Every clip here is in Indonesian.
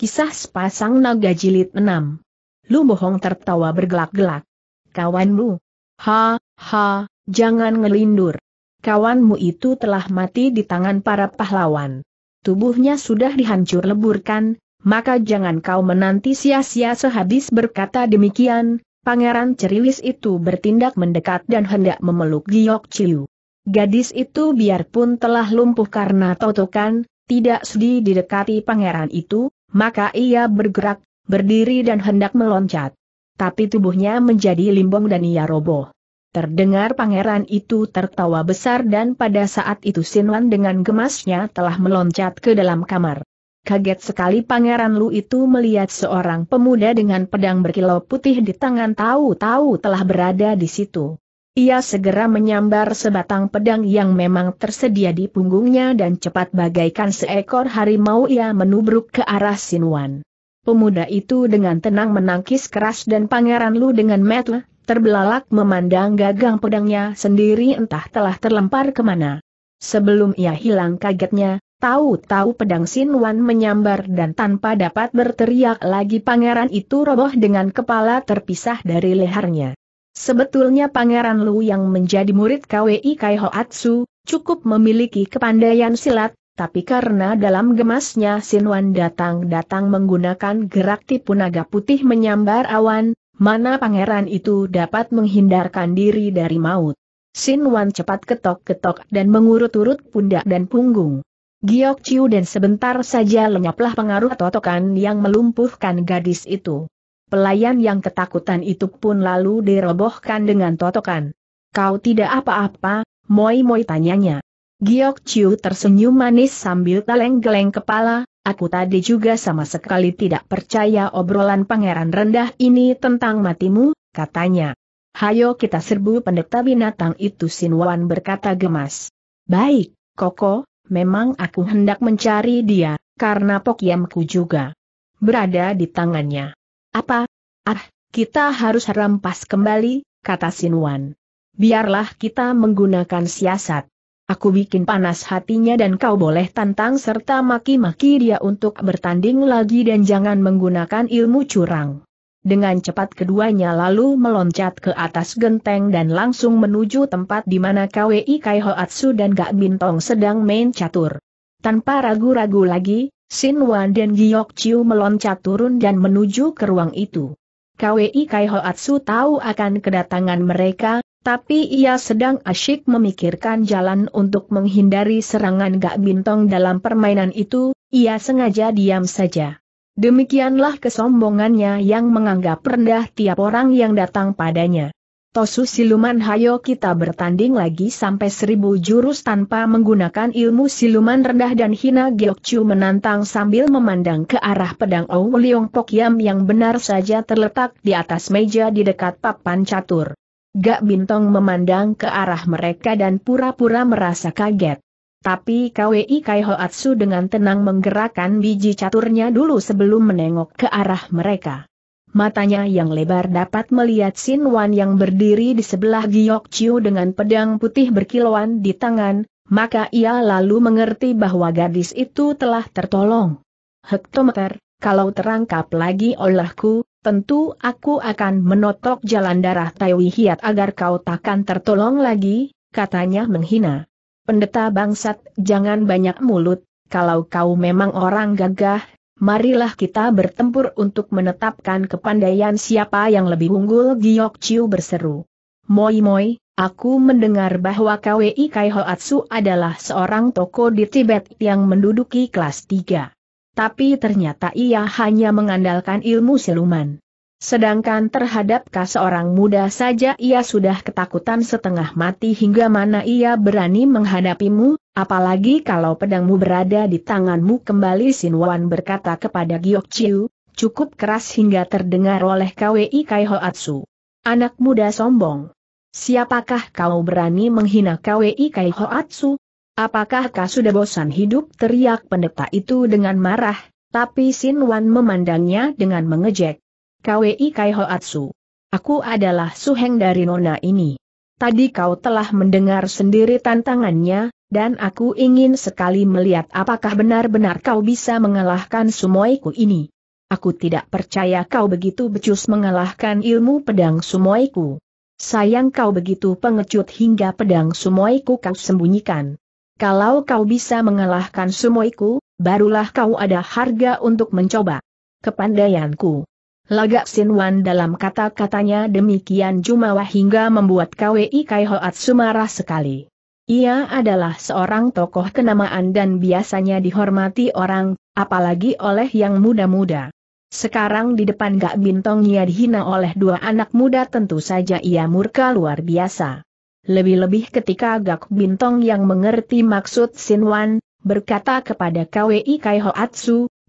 Kisah sepasang naga jilid 6. Lu bohong tertawa bergelak-gelak. Kawanmu. Ha, ha, jangan ngelindur. Kawanmu itu telah mati di tangan para pahlawan. Tubuhnya sudah dihancur leburkan, maka jangan kau menanti sia-sia sehabis berkata demikian, pangeran ceriwis itu bertindak mendekat dan hendak memeluk Giok Chiu. Gadis itu biarpun telah lumpuh karena totokan, tidak sudi didekati pangeran itu, maka ia bergerak, berdiri dan hendak meloncat. Tapi tubuhnya menjadi limbung dan ia roboh. Terdengar pangeran itu tertawa besar dan pada saat itu Sinwan dengan gemasnya telah meloncat ke dalam kamar. Kaget sekali pangeran Lu itu melihat seorang pemuda dengan pedang berkilau putih di tangan tahu-tahu telah berada di situ. Ia segera menyambar sebatang pedang yang memang tersedia di punggungnya dan cepat bagaikan seekor harimau ia menubruk ke arah Sinuan. Pemuda itu dengan tenang menangkis keras dan Pangeran Lu dengan metel, terbelalak memandang gagang pedangnya sendiri entah telah terlempar kemana. Sebelum ia hilang kagetnya, tahu-tahu pedang Sinuan menyambar dan tanpa dapat berteriak lagi pangeran itu roboh dengan kepala terpisah dari lehernya. Sebetulnya Pangeran Lu yang menjadi murid KWI Kai Hoatsu, cukup memiliki kepandaian silat, tapi karena dalam gemasnya Sinwan datang-datang menggunakan gerak tipu naga putih menyambar awan, mana pangeran itu dapat menghindarkan diri dari maut. Sinwan cepat ketok-ketok dan mengurut-urut pundak dan punggung. Giok Chiu dan sebentar saja lenyaplah pengaruh totokan yang melumpuhkan gadis itu pelayan yang ketakutan itu pun lalu dirobohkan dengan totokan. Kau tidak apa-apa, Moi Moi tanyanya. Giok Chiu tersenyum manis sambil geleng-geleng kepala, aku tadi juga sama sekali tidak percaya obrolan pangeran rendah ini tentang matimu, katanya. Hayo kita serbu pendeta binatang itu Sinwan berkata gemas. Baik, Koko, memang aku hendak mencari dia, karena pokyamku juga berada di tangannya. Apa? Ah, kita harus rampas kembali, kata Sinwan. Biarlah kita menggunakan siasat. Aku bikin panas hatinya dan kau boleh tantang serta maki-maki dia untuk bertanding lagi dan jangan menggunakan ilmu curang. Dengan cepat keduanya lalu meloncat ke atas genteng dan langsung menuju tempat di mana KWI Kai Hoatsu dan Gak Bintong sedang main catur. Tanpa ragu-ragu lagi, Sin Wan dan Giok Chiu meloncat turun dan menuju ke ruang itu. KWI Kai Hoatsu tahu akan kedatangan mereka, tapi ia sedang asyik memikirkan jalan untuk menghindari serangan Gak Bintong dalam permainan itu, ia sengaja diam saja. Demikianlah kesombongannya yang menganggap rendah tiap orang yang datang padanya. Tosu siluman hayo kita bertanding lagi sampai seribu jurus tanpa menggunakan ilmu siluman rendah dan hina Giokchu menantang sambil memandang ke arah pedang Ou Leong Pokyam yang benar saja terletak di atas meja di dekat papan catur. Gak Bintong memandang ke arah mereka dan pura-pura merasa kaget. Tapi KWI Kai Hoatsu dengan tenang menggerakkan biji caturnya dulu sebelum menengok ke arah mereka matanya yang lebar dapat melihat Sin Wan yang berdiri di sebelah Giok Chiu dengan pedang putih berkilauan di tangan, maka ia lalu mengerti bahwa gadis itu telah tertolong. Hektometer, kalau terangkap lagi olehku, tentu aku akan menotok jalan darah Taiwi Hiat agar kau takkan tertolong lagi, katanya menghina. Pendeta bangsat, jangan banyak mulut, kalau kau memang orang gagah, marilah kita bertempur untuk menetapkan kepandaian siapa yang lebih unggul Giyok Chiu berseru. Moi Moi, aku mendengar bahwa KWI Kai Hoatsu adalah seorang toko di Tibet yang menduduki kelas 3. Tapi ternyata ia hanya mengandalkan ilmu siluman. Sedangkan terhadap seorang muda saja ia sudah ketakutan setengah mati hingga mana ia berani menghadapimu, apalagi kalau pedangmu berada di tanganmu kembali Sin Wan berkata kepada Giok Chiu, cukup keras hingga terdengar oleh KWI Kai Hoatsu. Anak muda sombong. Siapakah kau berani menghina KWI Kai Hoatsu? Apakah kau sudah bosan hidup teriak pendeta itu dengan marah, tapi Sin Wan memandangnya dengan mengejek. KWI Kai Hoatsu. Aku adalah suheng dari nona ini. Tadi kau telah mendengar sendiri tantangannya, dan aku ingin sekali melihat apakah benar-benar kau bisa mengalahkan sumoiku ini. Aku tidak percaya kau begitu becus mengalahkan ilmu pedang sumoiku. Sayang kau begitu pengecut hingga pedang sumoiku kau sembunyikan. Kalau kau bisa mengalahkan sumoiku, barulah kau ada harga untuk mencoba kepandaianku. Lagak Sin Wan dalam kata-katanya demikian jumawa hingga membuat KWI Kai Hoatsu marah sekali. Ia adalah seorang tokoh kenamaan dan biasanya dihormati orang, apalagi oleh yang muda-muda. Sekarang di depan Gak Bintong ia dihina oleh dua anak muda tentu saja ia murka luar biasa. Lebih-lebih ketika Gak Bintong yang mengerti maksud Sin Wan, berkata kepada KWI Kai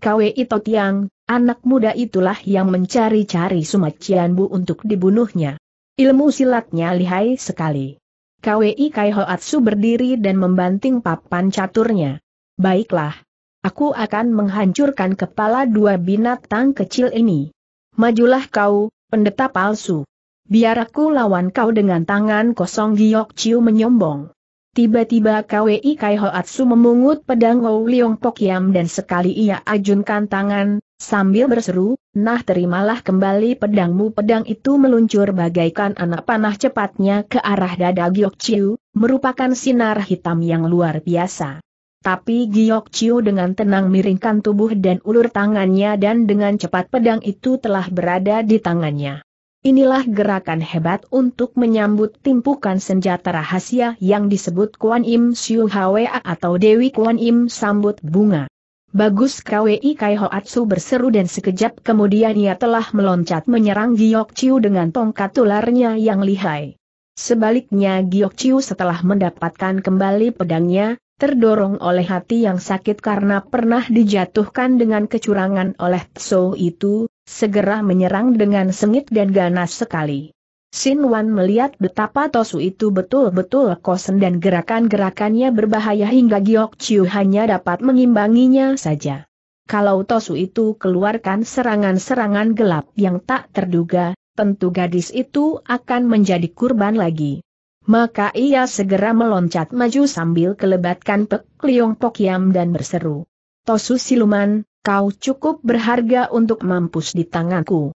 KWI Totiang, Anak muda itulah yang mencari-cari Sumacian Bu untuk dibunuhnya. Ilmu silatnya lihai sekali. KWI Kai Hoatsu berdiri dan membanting papan caturnya. Baiklah. Aku akan menghancurkan kepala dua binatang kecil ini. Majulah kau, pendeta palsu. Biar aku lawan kau dengan tangan kosong Giok Chiu menyombong. Tiba-tiba KWI Kai Hoatsu memungut pedang Ou Liong dan sekali ia ajunkan tangan, Sambil berseru, nah terimalah kembali pedangmu pedang itu meluncur bagaikan anak panah cepatnya ke arah dada Giok Chiu, merupakan sinar hitam yang luar biasa. Tapi Giok Chiu dengan tenang miringkan tubuh dan ulur tangannya dan dengan cepat pedang itu telah berada di tangannya. Inilah gerakan hebat untuk menyambut timpukan senjata rahasia yang disebut Kuan Im Siu Hwa atau Dewi Kuan Im sambut bunga. Bagus KWI Kai Hoatsu berseru dan sekejap kemudian ia telah meloncat menyerang Giok Chiu dengan tongkat ularnya yang lihai. Sebaliknya Giok Chiu setelah mendapatkan kembali pedangnya, terdorong oleh hati yang sakit karena pernah dijatuhkan dengan kecurangan oleh Tso itu, segera menyerang dengan sengit dan ganas sekali. Sin Wan melihat betapa Tosu itu betul-betul kosen dan gerakan-gerakannya berbahaya hingga Giok Chiu hanya dapat mengimbanginya saja. Kalau Tosu itu keluarkan serangan-serangan gelap yang tak terduga, tentu gadis itu akan menjadi kurban lagi. Maka ia segera meloncat maju sambil kelebatkan pek liong yam dan berseru. Tosu siluman, kau cukup berharga untuk mampus di tanganku.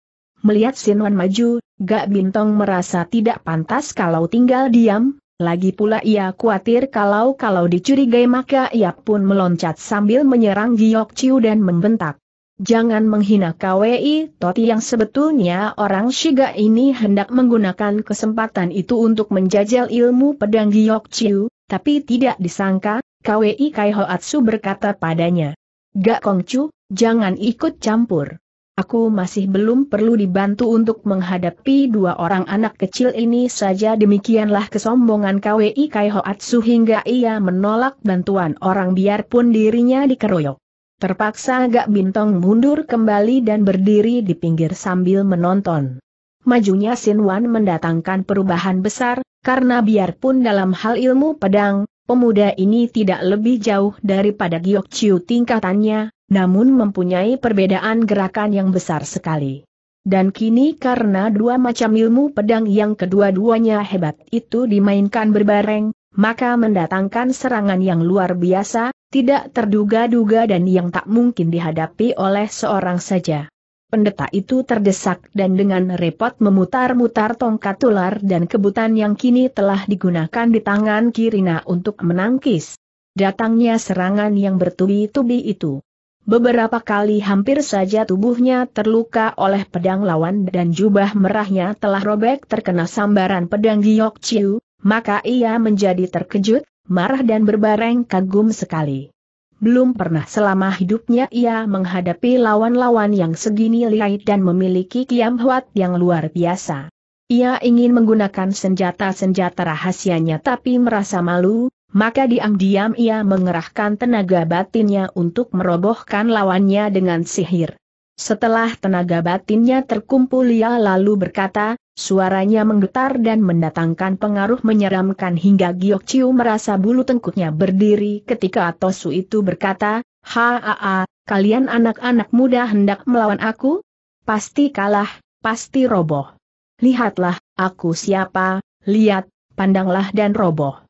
Melihat Sinuan maju, Gak Bintong merasa tidak pantas kalau tinggal diam, lagi pula ia khawatir kalau-kalau dicurigai maka ia pun meloncat sambil menyerang Giok Chiu dan membentak. Jangan menghina KWI Toti yang sebetulnya orang Shiga ini hendak menggunakan kesempatan itu untuk menjajal ilmu pedang Giok Chiu, tapi tidak disangka, KWI Kai Hoatsu berkata padanya. Gak Kongcu, jangan ikut campur. Aku masih belum perlu dibantu untuk menghadapi dua orang anak kecil ini saja demikianlah kesombongan KWI Kai Hoatsu hingga ia menolak bantuan orang biarpun dirinya dikeroyok. Terpaksa Gak bintong mundur kembali dan berdiri di pinggir sambil menonton. Majunya Sin Wan mendatangkan perubahan besar, karena biarpun dalam hal ilmu pedang, Pemuda ini tidak lebih jauh daripada Giok Chiu tingkatannya, namun mempunyai perbedaan gerakan yang besar sekali. Dan kini karena dua macam ilmu pedang yang kedua-duanya hebat itu dimainkan berbareng, maka mendatangkan serangan yang luar biasa, tidak terduga-duga dan yang tak mungkin dihadapi oleh seorang saja. Pendeta itu terdesak dan dengan repot memutar-mutar tongkat ular dan kebutan yang kini telah digunakan di tangan Kirina untuk menangkis. Datangnya serangan yang bertubi-tubi itu Beberapa kali hampir saja tubuhnya terluka oleh pedang lawan dan jubah merahnya telah robek terkena sambaran pedang Giok Chiu, maka ia menjadi terkejut, marah dan berbareng kagum sekali. Belum pernah selama hidupnya ia menghadapi lawan-lawan yang segini lihai dan memiliki kiam huat yang luar biasa. Ia ingin menggunakan senjata-senjata rahasianya tapi merasa malu, maka diam-diam ia mengerahkan tenaga batinnya untuk merobohkan lawannya dengan sihir. Setelah tenaga batinnya terkumpul ia lalu berkata, suaranya menggetar dan mendatangkan pengaruh menyeramkan hingga Giok Chiu merasa bulu tengkuknya berdiri ketika Atosu itu berkata, Haa, kalian anak-anak muda hendak melawan aku? Pasti kalah, pasti roboh. Lihatlah, aku siapa, lihat, pandanglah dan roboh.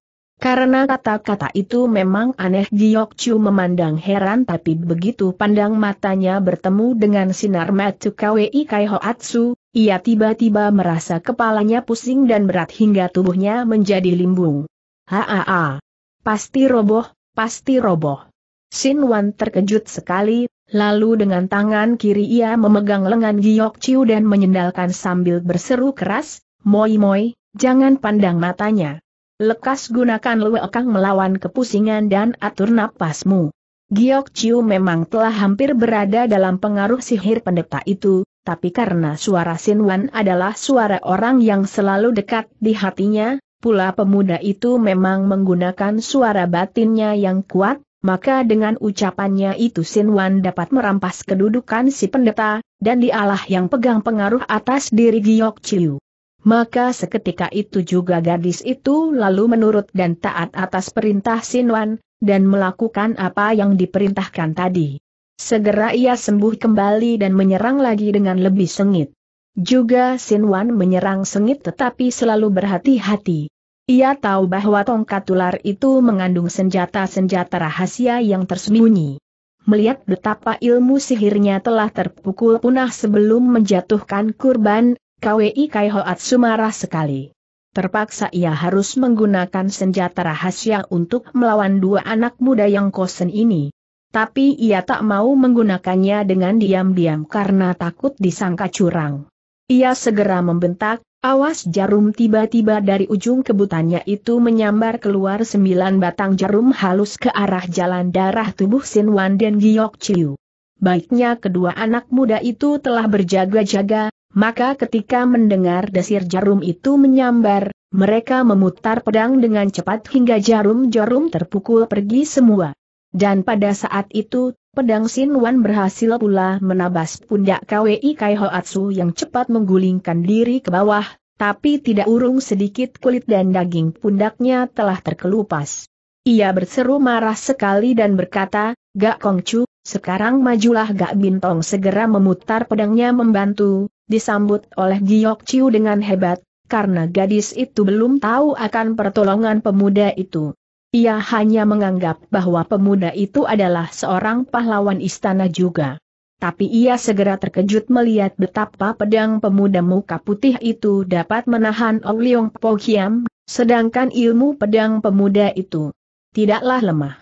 Karena kata-kata itu memang aneh Giyok Chu memandang heran tapi begitu pandang matanya bertemu dengan sinar Matsu Kwei Kai Hoatsu, ia tiba-tiba merasa kepalanya pusing dan berat hingga tubuhnya menjadi limbung. Haa, pasti roboh, pasti roboh. Sin Wan terkejut sekali, lalu dengan tangan kiri ia memegang lengan Giyok Chu dan menyendalkan sambil berseru keras, Moi Moi, jangan pandang matanya. Lekas gunakan lewekang melawan kepusingan dan atur napasmu. Giok Chiu memang telah hampir berada dalam pengaruh sihir pendeta itu, tapi karena suara Sin Wan adalah suara orang yang selalu dekat di hatinya, pula pemuda itu memang menggunakan suara batinnya yang kuat, maka dengan ucapannya itu Sin Wan dapat merampas kedudukan si pendeta, dan dialah yang pegang pengaruh atas diri Giok Chiu. Maka seketika itu juga gadis itu lalu menurut dan taat atas perintah Sinwan, dan melakukan apa yang diperintahkan tadi. Segera ia sembuh kembali dan menyerang lagi dengan lebih sengit. Juga Sinwan menyerang sengit tetapi selalu berhati-hati. Ia tahu bahwa tongkat ular itu mengandung senjata-senjata rahasia yang tersembunyi. Melihat betapa ilmu sihirnya telah terpukul punah sebelum menjatuhkan kurban, KWI Kai sumarah sekali. Terpaksa ia harus menggunakan senjata rahasia untuk melawan dua anak muda yang kosen ini. Tapi ia tak mau menggunakannya dengan diam-diam karena takut disangka curang. Ia segera membentak, awas jarum tiba-tiba dari ujung kebutannya itu menyambar keluar sembilan batang jarum halus ke arah jalan darah tubuh Sinwan dan Giok Chiu. Baiknya kedua anak muda itu telah berjaga-jaga, maka ketika mendengar desir jarum itu menyambar, mereka memutar pedang dengan cepat hingga jarum-jarum terpukul pergi semua. Dan pada saat itu, pedang Sin Wan berhasil pula menabas pundak KWI Kai Hoatsu yang cepat menggulingkan diri ke bawah, tapi tidak urung sedikit kulit dan daging pundaknya telah terkelupas. Ia berseru marah sekali dan berkata, Gak Kongcu, sekarang majulah Gak Bintong segera memutar pedangnya membantu, disambut oleh Giok Chiu dengan hebat, karena gadis itu belum tahu akan pertolongan pemuda itu. Ia hanya menganggap bahwa pemuda itu adalah seorang pahlawan istana juga. Tapi ia segera terkejut melihat betapa pedang pemuda muka putih itu dapat menahan Leong Po Kiam, sedangkan ilmu pedang pemuda itu tidaklah lemah.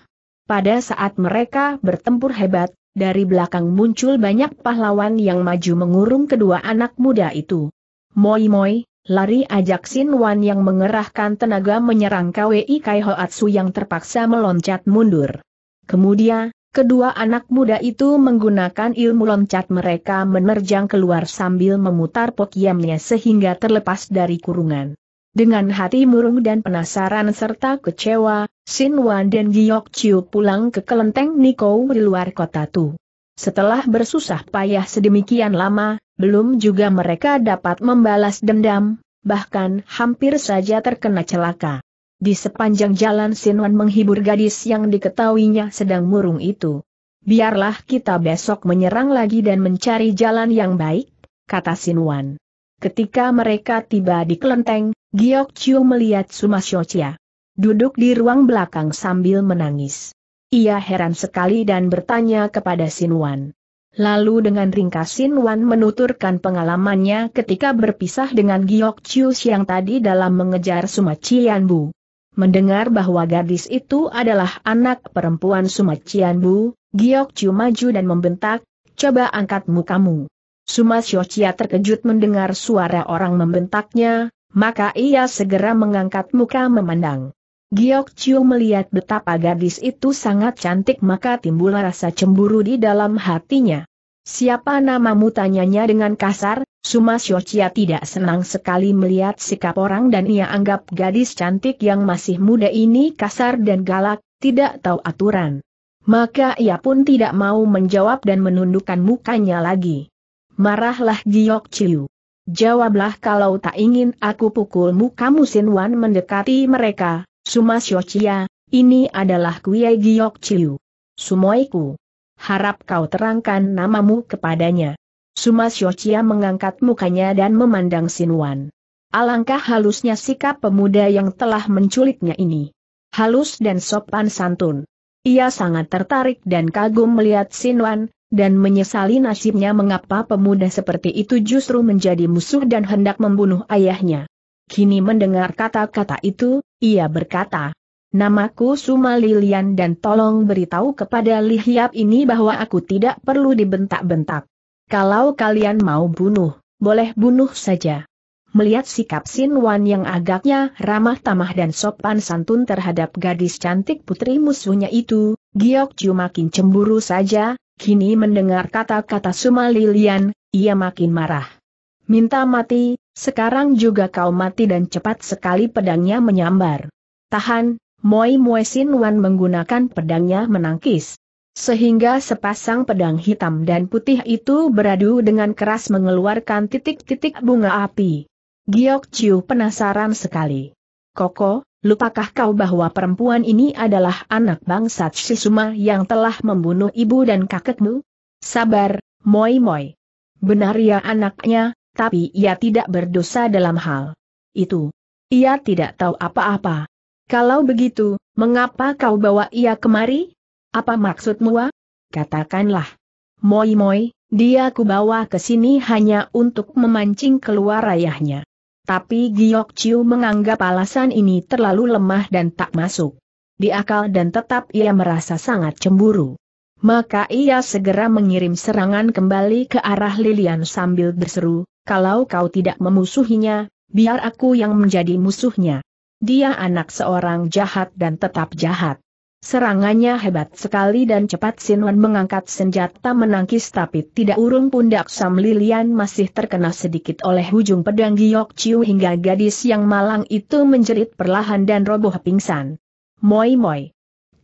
Pada saat mereka bertempur hebat, dari belakang muncul banyak pahlawan yang maju mengurung kedua anak muda itu. Moi Moi, lari ajak Sin Wan yang mengerahkan tenaga menyerang KWI Kai Hoatsu yang terpaksa meloncat mundur. Kemudian, kedua anak muda itu menggunakan ilmu loncat mereka menerjang keluar sambil memutar pokiamnya sehingga terlepas dari kurungan. Dengan hati murung dan penasaran serta kecewa, Sin Wan dan Giok Chiu pulang ke kelenteng Niko di luar kota Tu. Setelah bersusah payah sedemikian lama, belum juga mereka dapat membalas dendam, bahkan hampir saja terkena celaka. Di sepanjang jalan Sin Wan menghibur gadis yang diketahuinya sedang murung itu. Biarlah kita besok menyerang lagi dan mencari jalan yang baik, kata Sin Wan. Ketika mereka tiba di kelenteng, Giok Chiu melihat Sumasyochia duduk di ruang belakang sambil menangis. Ia heran sekali dan bertanya kepada Wan. Lalu dengan ringkas Wan menuturkan pengalamannya ketika berpisah dengan Giok Chius yang tadi dalam mengejar Sumacian Bu. Mendengar bahwa gadis itu adalah anak perempuan Sumacian Bu, Giok Chiu maju dan membentak, coba angkat mukamu. Chia terkejut mendengar suara orang membentaknya, maka ia segera mengangkat muka memandang. Giok Chiu melihat betapa gadis itu sangat cantik maka timbul rasa cemburu di dalam hatinya. Siapa namamu tanyanya dengan kasar, Suma Xiochia tidak senang sekali melihat sikap orang dan ia anggap gadis cantik yang masih muda ini kasar dan galak, tidak tahu aturan. Maka ia pun tidak mau menjawab dan menundukkan mukanya lagi. Marahlah Giok Chiu. Jawablah kalau tak ingin aku pukul pukulmu kamu Wan mendekati mereka, Suma Chia, ini adalah Kuei Giok Chiu. Sumoiku. Harap kau terangkan namamu kepadanya. Suma Chia mengangkat mukanya dan memandang Sinwan. Alangkah halusnya sikap pemuda yang telah menculiknya ini. Halus dan sopan santun. Ia sangat tertarik dan kagum melihat Sinwan, dan menyesali nasibnya mengapa pemuda seperti itu justru menjadi musuh dan hendak membunuh ayahnya. Kini mendengar kata-kata itu, ia berkata, Namaku Suma Lilian dan tolong beritahu kepada Li ini bahwa aku tidak perlu dibentak-bentak. Kalau kalian mau bunuh, boleh bunuh saja. Melihat sikap Sin Wan yang agaknya ramah tamah dan sopan santun terhadap gadis cantik putri musuhnya itu, Giok Ju makin cemburu saja, kini mendengar kata-kata Suma Lilian, ia makin marah. Minta mati, sekarang juga kau mati dan cepat sekali pedangnya menyambar. Tahan, Moi Moi Sin Wan menggunakan pedangnya menangkis. Sehingga sepasang pedang hitam dan putih itu beradu dengan keras mengeluarkan titik-titik bunga api. Giok Chiu penasaran sekali. Koko, lupakah kau bahwa perempuan ini adalah anak bangsa Shisuma yang telah membunuh ibu dan kakekmu? Sabar, Moi Moi. Benar ya anaknya, tapi ia tidak berdosa dalam hal itu. Ia tidak tahu apa-apa. Kalau begitu, mengapa kau bawa ia kemari? Apa maksudmu? Katakanlah. Moi-moi, dia kubawa ke sini hanya untuk memancing keluar ayahnya. Tapi Giok Chiu menganggap alasan ini terlalu lemah dan tak masuk. Di akal dan tetap ia merasa sangat cemburu. Maka ia segera mengirim serangan kembali ke arah Lilian sambil berseru, kalau kau tidak memusuhinya, biar aku yang menjadi musuhnya. Dia anak seorang jahat dan tetap jahat. Serangannya hebat sekali dan cepat Sinwan mengangkat senjata menangkis tapi tidak urung pundak Sam Lilian masih terkena sedikit oleh ujung pedang Giok Chiu hingga gadis yang malang itu menjerit perlahan dan roboh pingsan. Moi moi.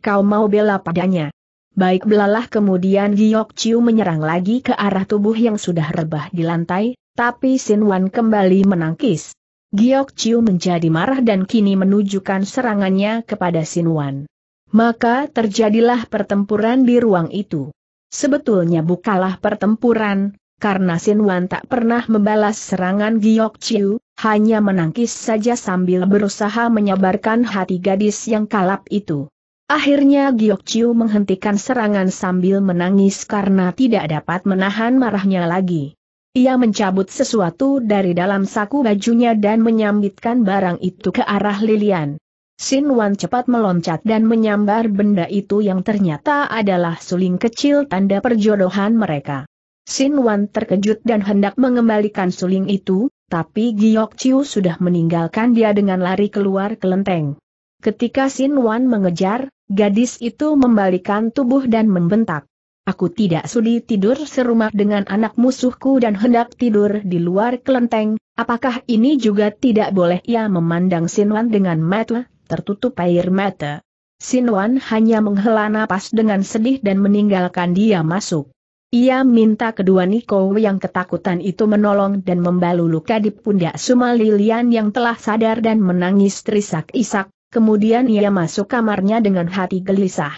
Kau mau bela padanya. Baik belalah kemudian Giok Chiu menyerang lagi ke arah tubuh yang sudah rebah di lantai, tapi Sin Wan kembali menangkis. Giok Chiu menjadi marah dan kini menunjukkan serangannya kepada Sin Wan. Maka terjadilah pertempuran di ruang itu. Sebetulnya bukalah pertempuran, karena Sin Wan tak pernah membalas serangan Giok Chiu, hanya menangkis saja sambil berusaha menyebarkan hati gadis yang kalap itu. Akhirnya Giok Chiu menghentikan serangan sambil menangis karena tidak dapat menahan marahnya lagi. Ia mencabut sesuatu dari dalam saku bajunya dan menyambitkan barang itu ke arah Lilian. Sin Wan cepat meloncat dan menyambar benda itu yang ternyata adalah suling kecil tanda perjodohan mereka. Sin Wan terkejut dan hendak mengembalikan suling itu, tapi Giok Chiu sudah meninggalkan dia dengan lari keluar kelenteng. Ketika Sin Wan mengejar, Gadis itu membalikan tubuh dan membentak. Aku tidak sudi tidur serumah dengan anak musuhku dan hendak tidur di luar kelenteng, apakah ini juga tidak boleh ia memandang Sinwan dengan mata, tertutup air mata. Sinwan hanya menghela napas dengan sedih dan meninggalkan dia masuk. Ia minta kedua Niko yang ketakutan itu menolong dan membalu luka di pundak Sumalilian yang telah sadar dan menangis terisak-isak, Kemudian ia masuk kamarnya dengan hati gelisah.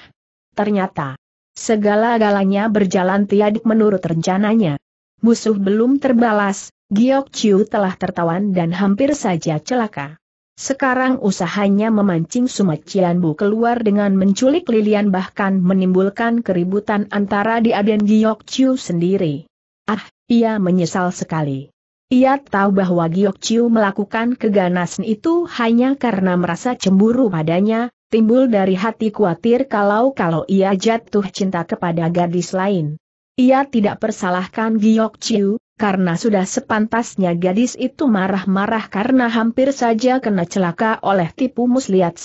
Ternyata, segala-galanya berjalan tiadik menurut rencananya. Musuh belum terbalas, Giok Chiu telah tertawan dan hampir saja celaka. Sekarang usahanya memancing Sumat Bu keluar dengan menculik Lilian bahkan menimbulkan keributan antara dia dan Giok Chiu sendiri. Ah, ia menyesal sekali. Ia tahu bahwa Giok Chiu melakukan keganasan itu hanya karena merasa cemburu padanya, timbul dari hati khawatir kalau-kalau ia jatuh cinta kepada gadis lain. Ia tidak persalahkan Giok Chiu, karena sudah sepantasnya gadis itu marah-marah karena hampir saja kena celaka oleh tipu muslihat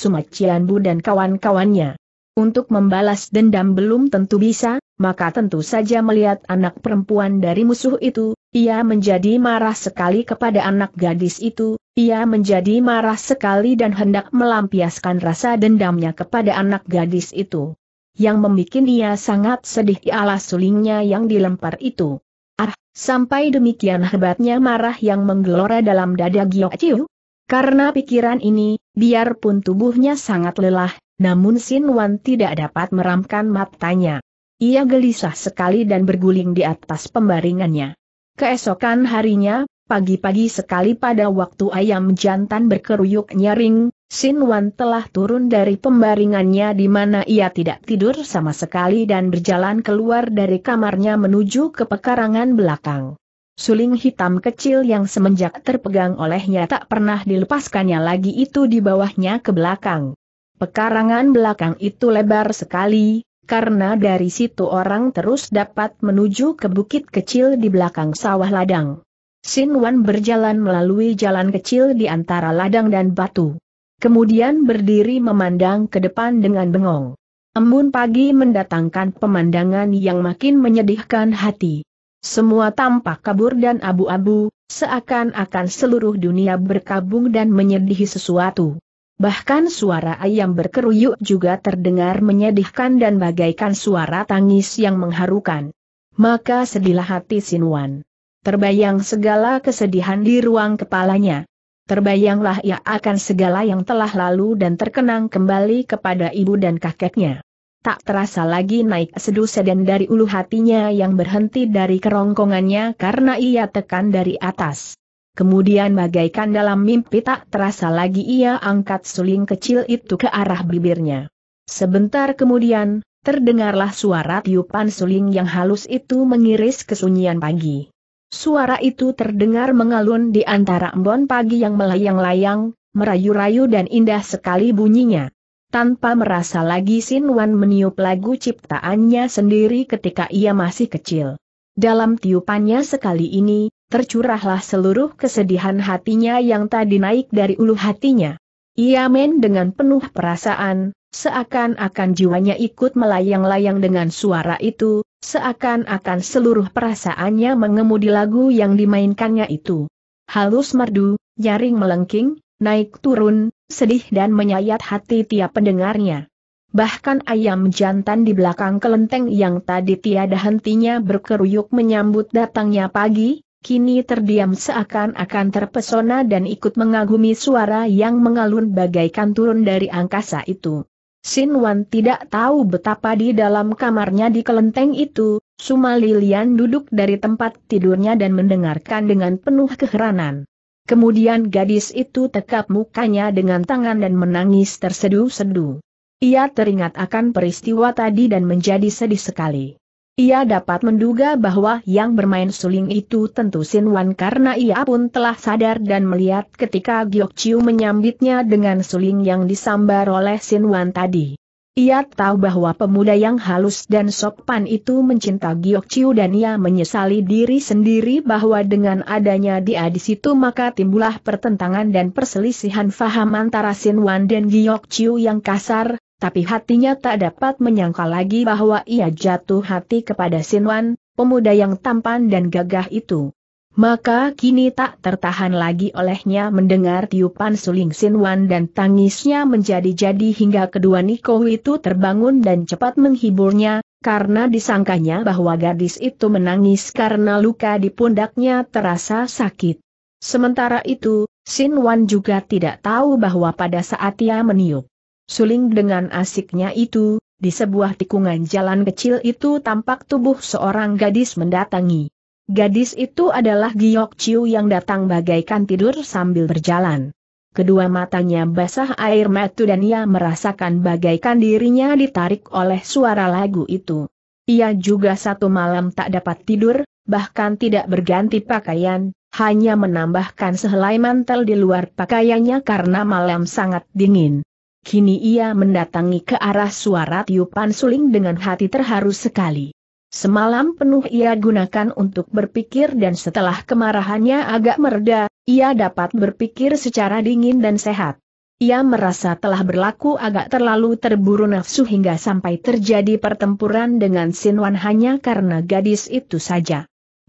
Bu dan kawan-kawannya. Untuk membalas dendam belum tentu bisa, maka tentu saja melihat anak perempuan dari musuh itu, ia menjadi marah sekali kepada anak gadis itu, ia menjadi marah sekali dan hendak melampiaskan rasa dendamnya kepada anak gadis itu. Yang membuat ia sangat sedih ialah sulingnya yang dilempar itu. Ah, sampai demikian hebatnya marah yang menggelora dalam dada Giok Chiu. Karena pikiran ini, biarpun tubuhnya sangat lelah, namun Sin Wan tidak dapat meramkan matanya. Ia gelisah sekali dan berguling di atas pembaringannya. Keesokan harinya, pagi-pagi sekali pada waktu ayam jantan berkeruyuk nyaring, Sin Wan telah turun dari pembaringannya di mana ia tidak tidur sama sekali dan berjalan keluar dari kamarnya menuju ke pekarangan belakang. Suling hitam kecil yang semenjak terpegang olehnya tak pernah dilepaskannya lagi itu di bawahnya ke belakang. Pekarangan belakang itu lebar sekali, karena dari situ orang terus dapat menuju ke bukit kecil di belakang sawah ladang. Sin Wan berjalan melalui jalan kecil di antara ladang dan batu. Kemudian berdiri memandang ke depan dengan bengong. Embun pagi mendatangkan pemandangan yang makin menyedihkan hati. Semua tampak kabur dan abu-abu, seakan-akan seluruh dunia berkabung dan menyedihi sesuatu. Bahkan suara ayam berkeruyuk juga terdengar menyedihkan dan bagaikan suara tangis yang mengharukan. Maka sedihlah hati Sinuan. Terbayang segala kesedihan di ruang kepalanya. Terbayanglah ia akan segala yang telah lalu dan terkenang kembali kepada ibu dan kakeknya. Tak terasa lagi naik sedu sedan dari ulu hatinya yang berhenti dari kerongkongannya karena ia tekan dari atas. Kemudian bagaikan dalam mimpi tak terasa lagi ia angkat suling kecil itu ke arah bibirnya. Sebentar kemudian, terdengarlah suara tiupan suling yang halus itu mengiris kesunyian pagi. Suara itu terdengar mengalun di antara embon pagi yang melayang-layang, merayu-rayu dan indah sekali bunyinya. Tanpa merasa lagi Sin Wan meniup lagu ciptaannya sendiri ketika ia masih kecil. Dalam tiupannya sekali ini, tercurahlah seluruh kesedihan hatinya yang tadi naik dari ulu hatinya. Ia men dengan penuh perasaan, seakan-akan jiwanya ikut melayang-layang dengan suara itu, seakan-akan seluruh perasaannya mengemudi lagu yang dimainkannya itu. Halus merdu, nyaring melengking, naik turun, sedih dan menyayat hati tiap pendengarnya. Bahkan ayam jantan di belakang kelenteng yang tadi tiada hentinya berkeruyuk menyambut datangnya pagi, kini terdiam seakan-akan terpesona dan ikut mengagumi suara yang mengalun bagaikan turun dari angkasa itu. Sin Wan tidak tahu betapa di dalam kamarnya di kelenteng itu, Suma Lilian duduk dari tempat tidurnya dan mendengarkan dengan penuh keheranan. Kemudian gadis itu tekap mukanya dengan tangan dan menangis tersedu-sedu. Ia teringat akan peristiwa tadi dan menjadi sedih sekali. Ia dapat menduga bahwa yang bermain suling itu tentu Sin Wan karena ia pun telah sadar dan melihat ketika Giok Chiu menyambitnya dengan suling yang disambar oleh Sin Wan tadi. Ia tahu bahwa pemuda yang halus dan sopan itu mencinta Giok Chiu dan ia menyesali diri sendiri bahwa dengan adanya dia di situ maka timbullah pertentangan dan perselisihan faham antara Sin Wan dan Giok Chiu yang kasar, tapi hatinya tak dapat menyangka lagi bahwa ia jatuh hati kepada Sinwan, pemuda yang tampan dan gagah itu. Maka kini tak tertahan lagi olehnya mendengar tiupan suling Sinwan dan tangisnya menjadi-jadi hingga kedua Niko itu terbangun dan cepat menghiburnya, karena disangkanya bahwa gadis itu menangis karena luka di pundaknya terasa sakit. Sementara itu, Sinwan juga tidak tahu bahwa pada saat ia meniup Suling dengan asiknya itu, di sebuah tikungan jalan kecil itu tampak tubuh seorang gadis mendatangi. Gadis itu adalah Giok Chiu yang datang bagaikan tidur sambil berjalan. Kedua matanya basah air mata dan ia merasakan bagaikan dirinya ditarik oleh suara lagu itu. Ia juga satu malam tak dapat tidur, bahkan tidak berganti pakaian, hanya menambahkan sehelai mantel di luar pakaiannya karena malam sangat dingin. Kini ia mendatangi ke arah suara tiupan suling dengan hati terharu sekali. Semalam penuh ia gunakan untuk berpikir dan setelah kemarahannya agak mereda, ia dapat berpikir secara dingin dan sehat. Ia merasa telah berlaku agak terlalu terburu nafsu hingga sampai terjadi pertempuran dengan Sinwan hanya karena gadis itu saja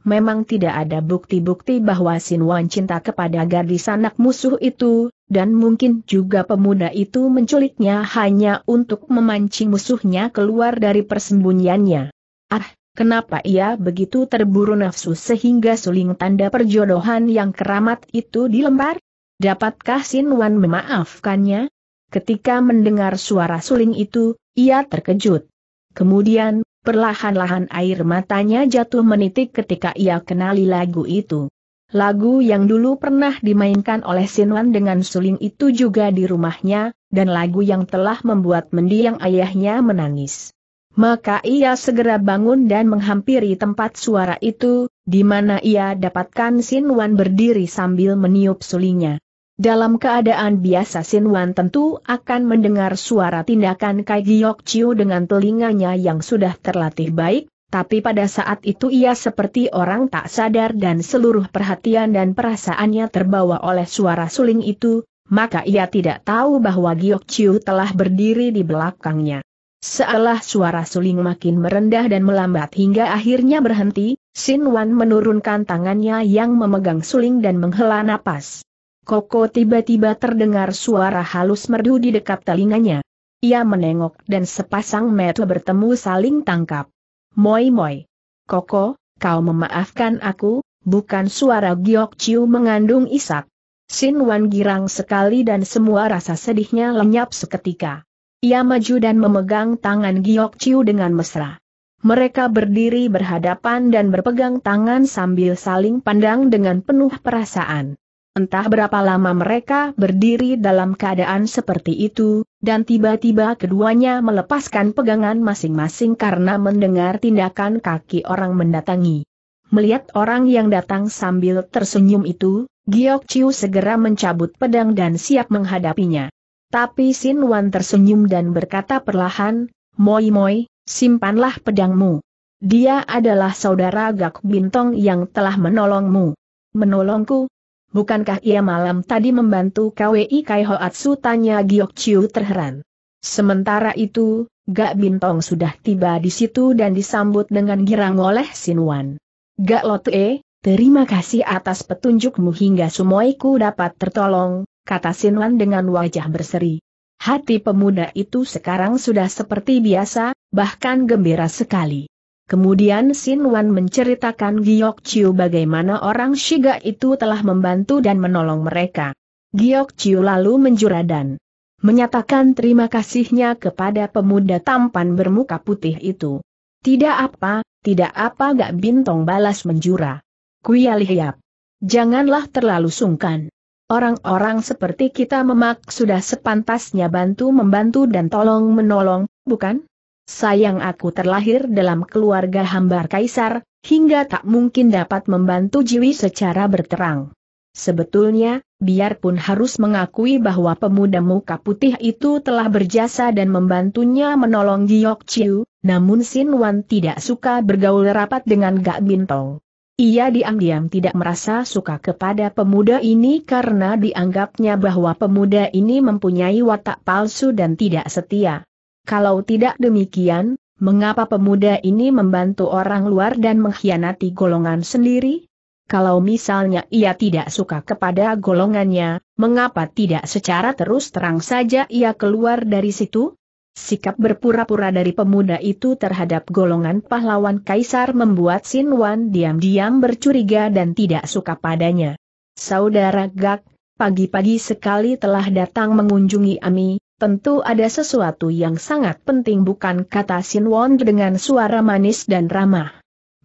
memang tidak ada bukti-bukti bahwa Wan cinta kepada gadis anak musuh itu, dan mungkin juga pemuda itu menculiknya hanya untuk memancing musuhnya keluar dari persembunyiannya. Ah, Kenapa ia begitu terburu nafsu sehingga suling tanda perjodohan yang keramat itu dilempar? Dapatkah Wan memaafkannya? Ketika mendengar suara suling itu, ia terkejut. Kemudian, Perlahan-lahan air matanya jatuh menitik ketika ia kenali lagu itu. Lagu yang dulu pernah dimainkan oleh Sinwan dengan suling itu juga di rumahnya, dan lagu yang telah membuat mendiang ayahnya menangis. Maka ia segera bangun dan menghampiri tempat suara itu, di mana ia dapatkan Sinwan berdiri sambil meniup sulingnya. Dalam keadaan biasa Sin Wan tentu akan mendengar suara tindakan Kai Giok Chiu dengan telinganya yang sudah terlatih baik, tapi pada saat itu ia seperti orang tak sadar dan seluruh perhatian dan perasaannya terbawa oleh suara suling itu, maka ia tidak tahu bahwa Giok Chiu telah berdiri di belakangnya. Seolah suara suling makin merendah dan melambat hingga akhirnya berhenti, Sin Wan menurunkan tangannya yang memegang suling dan menghela napas. Koko tiba-tiba terdengar suara halus merdu di dekat telinganya. Ia menengok dan sepasang mata bertemu saling tangkap. Moi moi. Koko, kau memaafkan aku, bukan suara Giok Chiu mengandung isak. Sin Wan girang sekali dan semua rasa sedihnya lenyap seketika. Ia maju dan memegang tangan Giok Chiu dengan mesra. Mereka berdiri berhadapan dan berpegang tangan sambil saling pandang dengan penuh perasaan. Entah berapa lama mereka berdiri dalam keadaan seperti itu, dan tiba-tiba keduanya melepaskan pegangan masing-masing karena mendengar tindakan kaki orang mendatangi. Melihat orang yang datang sambil tersenyum itu, Giok Chiu segera mencabut pedang dan siap menghadapinya. Tapi Sin Wan tersenyum dan berkata perlahan, Moi Moi, simpanlah pedangmu. Dia adalah saudara Gak Bintong yang telah menolongmu. Menolongku, bukankah ia malam tadi membantu KWI Kai Hoatsu? Tanya Giok Chiu terheran. Sementara itu, Gak Bintong sudah tiba di situ dan disambut dengan girang oleh Sinwan. Gak Lotue, terima kasih atas petunjukmu hingga sumoiku dapat tertolong, kata Sinwan dengan wajah berseri. Hati pemuda itu sekarang sudah seperti biasa, bahkan gembira sekali. Kemudian Sin Wan menceritakan Giok Chiu bagaimana orang Shiga itu telah membantu dan menolong mereka. Giok Chiu lalu menjura dan menyatakan terima kasihnya kepada pemuda tampan bermuka putih itu. Tidak apa, tidak apa gak bintong balas menjura. Kuialihiap. Janganlah terlalu sungkan. Orang-orang seperti kita memak sudah sepantasnya bantu membantu dan tolong menolong, bukan? sayang aku terlahir dalam keluarga hambar kaisar, hingga tak mungkin dapat membantu Jiwi secara berterang. Sebetulnya, biarpun harus mengakui bahwa pemuda muka putih itu telah berjasa dan membantunya menolong Giok Chiu, namun Sin Wan tidak suka bergaul rapat dengan Gak Bintong. Ia diam-diam tidak merasa suka kepada pemuda ini karena dianggapnya bahwa pemuda ini mempunyai watak palsu dan tidak setia. Kalau tidak demikian, mengapa pemuda ini membantu orang luar dan mengkhianati golongan sendiri? Kalau misalnya ia tidak suka kepada golongannya, mengapa tidak secara terus terang saja ia keluar dari situ? Sikap berpura-pura dari pemuda itu terhadap golongan pahlawan kaisar membuat Sin Wan diam-diam bercuriga dan tidak suka padanya. Saudara Gak, pagi-pagi sekali telah datang mengunjungi Ami, Tentu ada sesuatu yang sangat penting bukan kata Sin Won dengan suara manis dan ramah.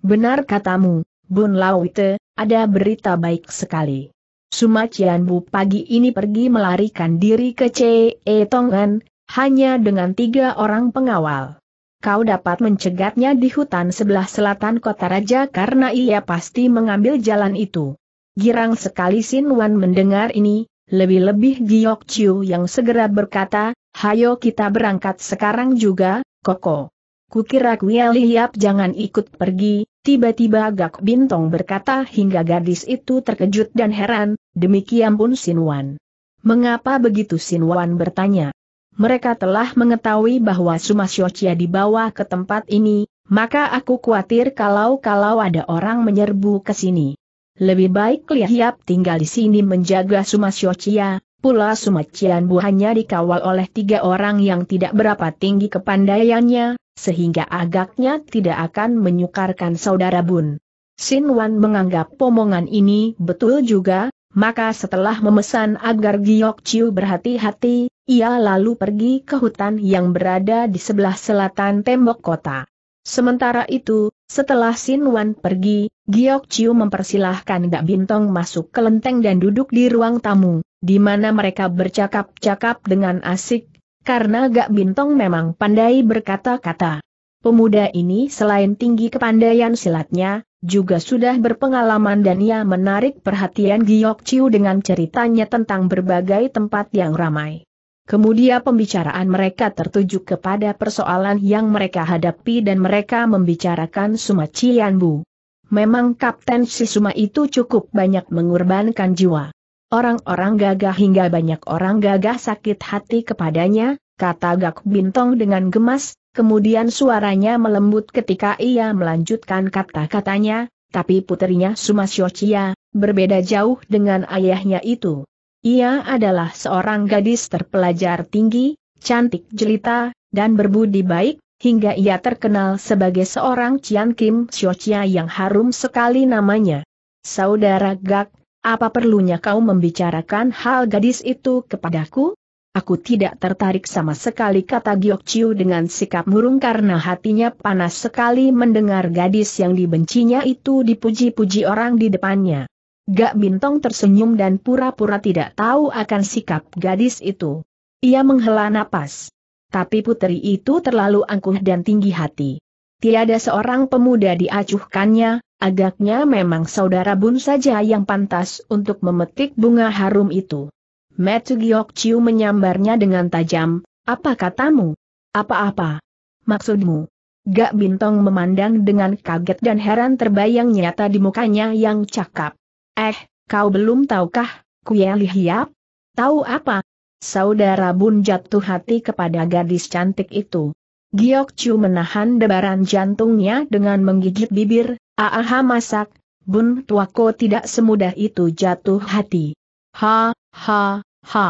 Benar katamu, Bun Lawite, ada berita baik sekali. Suma Bu pagi ini pergi melarikan diri ke CE e Tongan, hanya dengan tiga orang pengawal. Kau dapat mencegatnya di hutan sebelah selatan kota raja karena ia pasti mengambil jalan itu. Girang sekali Sin Wan mendengar ini, lebih-lebih Giok Chiu yang segera berkata, hayo kita berangkat sekarang juga, Koko. Kukira Kuya Liap jangan ikut pergi, tiba-tiba Gak Bintong berkata hingga gadis itu terkejut dan heran, demikian pun Sinwan. Mengapa begitu Sinwan bertanya? Mereka telah mengetahui bahwa Sumasyocia dibawa ke tempat ini, maka aku khawatir kalau-kalau ada orang menyerbu ke sini. Lebih baik Hiap tinggal di sini menjaga Sumasyocia, pula Sumacian hanya dikawal oleh tiga orang yang tidak berapa tinggi kepandaiannya, sehingga agaknya tidak akan menyukarkan saudara Bun. Sin Wan menganggap omongan ini betul juga, maka setelah memesan agar Giok Chiu berhati-hati, ia lalu pergi ke hutan yang berada di sebelah selatan tembok kota. Sementara itu, setelah Sin Wan pergi, Giok Chiu mempersilahkan Gak Bintong masuk ke lenteng dan duduk di ruang tamu, di mana mereka bercakap-cakap dengan asik, karena Gak Bintong memang pandai berkata-kata. Pemuda ini selain tinggi kepandaian silatnya, juga sudah berpengalaman dan ia menarik perhatian Giok Chiu dengan ceritanya tentang berbagai tempat yang ramai. Kemudian pembicaraan mereka tertuju kepada persoalan yang mereka hadapi dan mereka membicarakan Suma Cianbu. Memang Kapten Si Suma itu cukup banyak mengorbankan jiwa. Orang-orang gagah hingga banyak orang gagah sakit hati kepadanya, kata Gak Bintong dengan gemas, kemudian suaranya melembut ketika ia melanjutkan kata-katanya, tapi putrinya Suma Siochia, berbeda jauh dengan ayahnya itu. Ia adalah seorang gadis terpelajar tinggi, cantik jelita, dan berbudi baik, hingga ia terkenal sebagai seorang Cian Kim yang harum sekali namanya. Saudara Gak, apa perlunya kau membicarakan hal gadis itu kepadaku? Aku tidak tertarik sama sekali kata Giok Chiu dengan sikap murung karena hatinya panas sekali mendengar gadis yang dibencinya itu dipuji-puji orang di depannya. Gak Bintong tersenyum dan pura-pura tidak tahu akan sikap gadis itu. Ia menghela napas. Tapi putri itu terlalu angkuh dan tinggi hati. Tiada seorang pemuda diacuhkannya, agaknya memang saudara Bun saja yang pantas untuk memetik bunga harum itu. Metu Giok Chiu menyambarnya dengan tajam, apa katamu? Apa-apa? Maksudmu? Gak Bintong memandang dengan kaget dan heran terbayang nyata di mukanya yang cakap. Eh, kau belum tahukah, Kuya Hiap? Tahu apa? Saudara Bun jatuh hati kepada gadis cantik itu. Giok Chu menahan debaran jantungnya dengan menggigit bibir, Aha masak, Bun Tuako tidak semudah itu jatuh hati. Ha, ha, ha.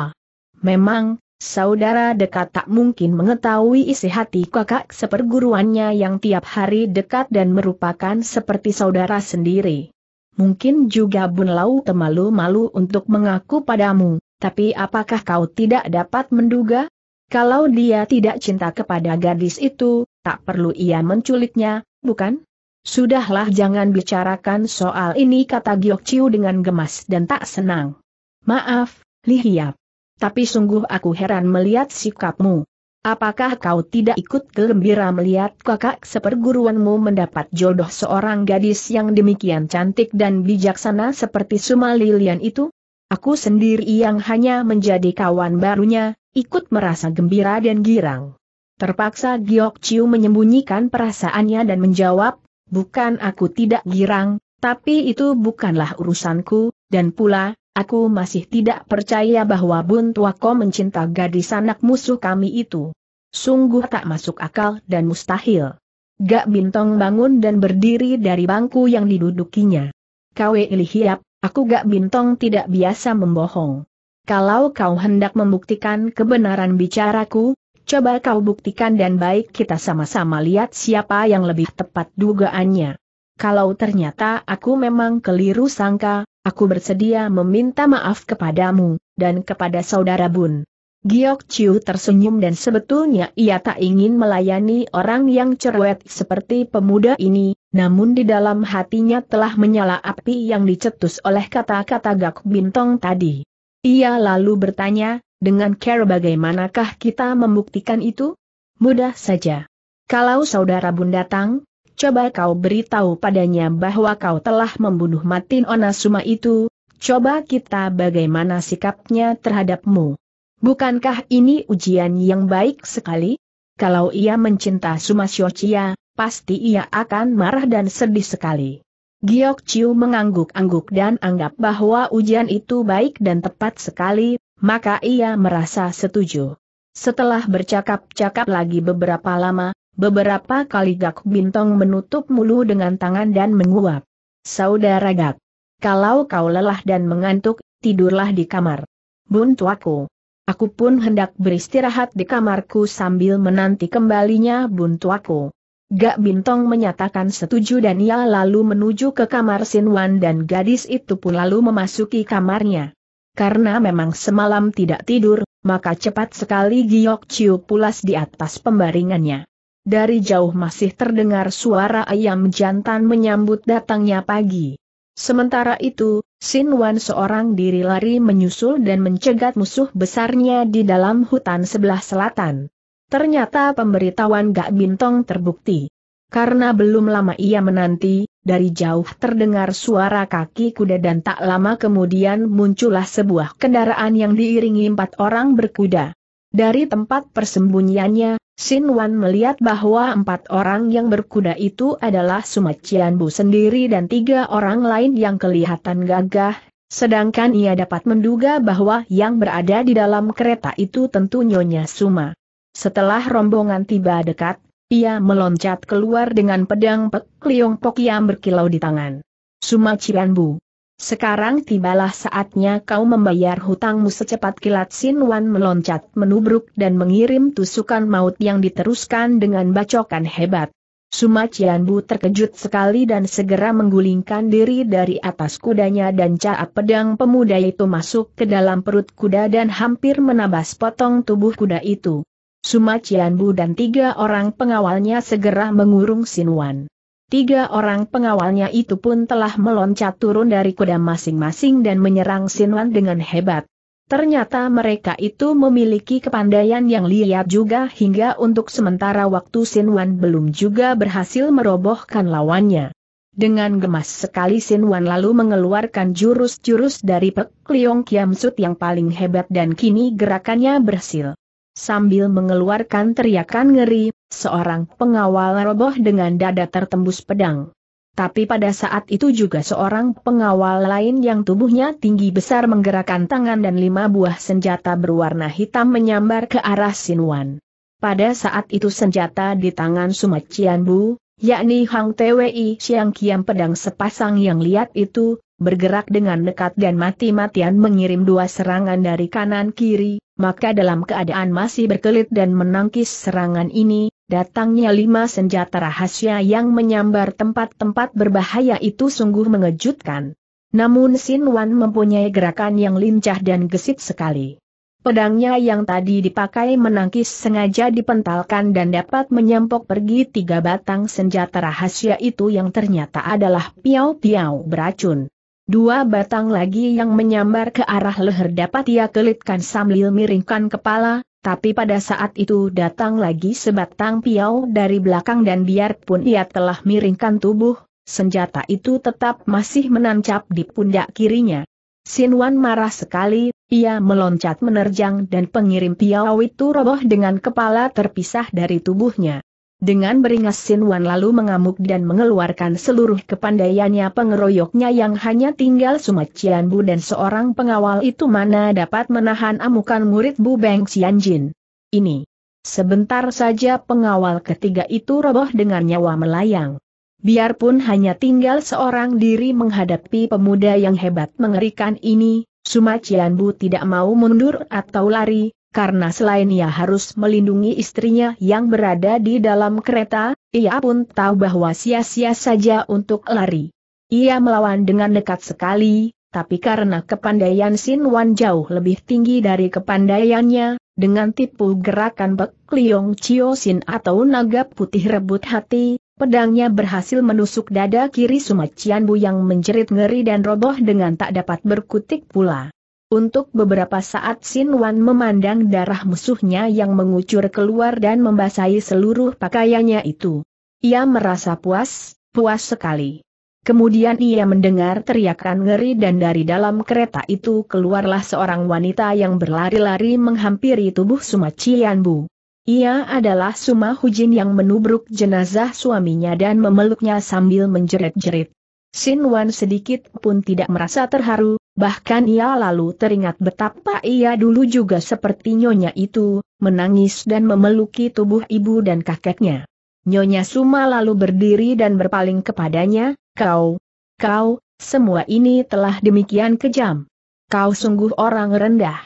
Memang, saudara dekat tak mungkin mengetahui isi hati kakak seperguruannya yang tiap hari dekat dan merupakan seperti saudara sendiri mungkin juga Bunlau temalu malu untuk mengaku padamu, tapi apakah kau tidak dapat menduga? Kalau dia tidak cinta kepada gadis itu, tak perlu ia menculiknya, bukan? Sudahlah jangan bicarakan soal ini kata Giok Chiu dengan gemas dan tak senang. Maaf, Lihiap, Tapi sungguh aku heran melihat sikapmu. Apakah kau tidak ikut gembira melihat kakak seperguruanmu mendapat jodoh seorang gadis yang demikian cantik dan bijaksana seperti Suma itu? Aku sendiri yang hanya menjadi kawan barunya, ikut merasa gembira dan girang. Terpaksa Giok Chiu menyembunyikan perasaannya dan menjawab, bukan aku tidak girang, tapi itu bukanlah urusanku, dan pula, Aku masih tidak percaya bahwa Bun Tuako mencinta gadis anak musuh kami itu. Sungguh tak masuk akal dan mustahil. Gak Bintong bangun dan berdiri dari bangku yang didudukinya. Kau Kwe Ilihiap, aku Gak Bintong tidak biasa membohong. Kalau kau hendak membuktikan kebenaran bicaraku, coba kau buktikan dan baik kita sama-sama lihat siapa yang lebih tepat dugaannya. Kalau ternyata aku memang keliru sangka, Aku bersedia meminta maaf kepadamu, dan kepada saudara Bun. Giok Chiu tersenyum dan sebetulnya ia tak ingin melayani orang yang cerewet seperti pemuda ini, namun di dalam hatinya telah menyala api yang dicetus oleh kata-kata Gak Bintong tadi. Ia lalu bertanya, dengan care bagaimanakah kita membuktikan itu? Mudah saja. Kalau saudara Bun datang, coba kau beritahu padanya bahwa kau telah membunuh Matin Onasuma itu, coba kita bagaimana sikapnya terhadapmu. Bukankah ini ujian yang baik sekali? Kalau ia mencinta Suma Shochia, pasti ia akan marah dan sedih sekali. Giok Chiu mengangguk-angguk dan anggap bahwa ujian itu baik dan tepat sekali, maka ia merasa setuju. Setelah bercakap-cakap lagi beberapa lama, Beberapa kali Gak Bintong menutup mulu dengan tangan dan menguap. Saudara Gak, kalau kau lelah dan mengantuk, tidurlah di kamar. Bun aku. Aku pun hendak beristirahat di kamarku sambil menanti kembalinya bun aku. Gak Bintong menyatakan setuju dan ia lalu menuju ke kamar Wan dan gadis itu pun lalu memasuki kamarnya. Karena memang semalam tidak tidur, maka cepat sekali Giok Chiu pulas di atas pembaringannya dari jauh masih terdengar suara ayam jantan menyambut datangnya pagi. Sementara itu, Sin Wan seorang diri lari menyusul dan mencegat musuh besarnya di dalam hutan sebelah selatan. Ternyata pemberitahuan Gak Bintong terbukti. Karena belum lama ia menanti, dari jauh terdengar suara kaki kuda dan tak lama kemudian muncullah sebuah kendaraan yang diiringi empat orang berkuda. Dari tempat persembunyiannya, Sin Wan melihat bahwa empat orang yang berkuda itu adalah Sumacian Bu sendiri dan tiga orang lain yang kelihatan gagah, sedangkan ia dapat menduga bahwa yang berada di dalam kereta itu tentu Nyonya Suma. Setelah rombongan tiba dekat, ia meloncat keluar dengan pedang Pek Liong Pok yang berkilau di tangan. Sumacian Bu. Sekarang tibalah saatnya kau membayar hutangmu secepat kilat Sin Wan meloncat menubruk dan mengirim tusukan maut yang diteruskan dengan bacokan hebat. Suma Cianbu terkejut sekali dan segera menggulingkan diri dari atas kudanya dan caap pedang pemuda itu masuk ke dalam perut kuda dan hampir menabas potong tubuh kuda itu. Suma Cianbu dan tiga orang pengawalnya segera mengurung Sin Wan. Tiga orang pengawalnya itu pun telah meloncat turun dari kuda masing-masing dan menyerang Sinwan dengan hebat. Ternyata mereka itu memiliki kepandaian yang liar juga hingga untuk sementara waktu Sinwan belum juga berhasil merobohkan lawannya. Dengan gemas sekali Sinwan lalu mengeluarkan jurus-jurus dari Pek Liong Kiam yang paling hebat dan kini gerakannya berhasil. Sambil mengeluarkan teriakan ngeri, Seorang pengawal roboh dengan dada tertembus pedang. Tapi pada saat itu juga seorang pengawal lain yang tubuhnya tinggi besar menggerakkan tangan dan lima buah senjata berwarna hitam menyambar ke arah Sinuan. Pada saat itu senjata di tangan Sumacian Bu, yakni Hang Twi Siang Kiam pedang sepasang yang lihat itu, bergerak dengan dekat dan mati-matian mengirim dua serangan dari kanan kiri, maka dalam keadaan masih berkelit dan menangkis serangan ini, datangnya lima senjata rahasia yang menyambar tempat-tempat berbahaya itu sungguh mengejutkan. Namun Sin Wan mempunyai gerakan yang lincah dan gesit sekali. Pedangnya yang tadi dipakai menangkis sengaja dipentalkan dan dapat menyampok pergi tiga batang senjata rahasia itu yang ternyata adalah piau-piau beracun. Dua batang lagi yang menyambar ke arah leher dapat ia kelitkan sambil miringkan kepala, tapi pada saat itu datang lagi sebatang piau dari belakang dan biarpun ia telah miringkan tubuh, senjata itu tetap masih menancap di pundak kirinya. Sinwan marah sekali, ia meloncat menerjang dan pengirim piau itu roboh dengan kepala terpisah dari tubuhnya. Dengan beringas Sin Wan lalu mengamuk dan mengeluarkan seluruh kepandaiannya pengeroyoknya yang hanya tinggal Sumat Cian Bu dan seorang pengawal itu mana dapat menahan amukan murid Bu Beng Xian Jin. Ini. Sebentar saja pengawal ketiga itu roboh dengan nyawa melayang. Biarpun hanya tinggal seorang diri menghadapi pemuda yang hebat mengerikan ini, Sumat Cian Bu tidak mau mundur atau lari, karena selain ia harus melindungi istrinya yang berada di dalam kereta, ia pun tahu bahwa sia-sia saja untuk lari. Ia melawan dengan dekat sekali, tapi karena kepandaian Sin Wan jauh lebih tinggi dari kepandaiannya, dengan tipu gerakan Pek Liong Chio Sin atau naga putih rebut hati, pedangnya berhasil menusuk dada kiri Sumacian Bu yang menjerit ngeri dan roboh dengan tak dapat berkutik pula. Untuk beberapa saat Sin Wan memandang darah musuhnya yang mengucur keluar dan membasahi seluruh pakaiannya itu. Ia merasa puas, puas sekali. Kemudian ia mendengar teriakan ngeri dan dari dalam kereta itu keluarlah seorang wanita yang berlari-lari menghampiri tubuh Suma Cianbu. Ia adalah Suma Hujin yang menubruk jenazah suaminya dan memeluknya sambil menjerit-jerit. Sin Wan sedikit pun tidak merasa terharu, bahkan ia lalu teringat betapa ia dulu juga seperti nyonya itu, menangis dan memeluki tubuh ibu dan kakeknya. Nyonya Suma lalu berdiri dan berpaling kepadanya, kau, kau, semua ini telah demikian kejam. Kau sungguh orang rendah.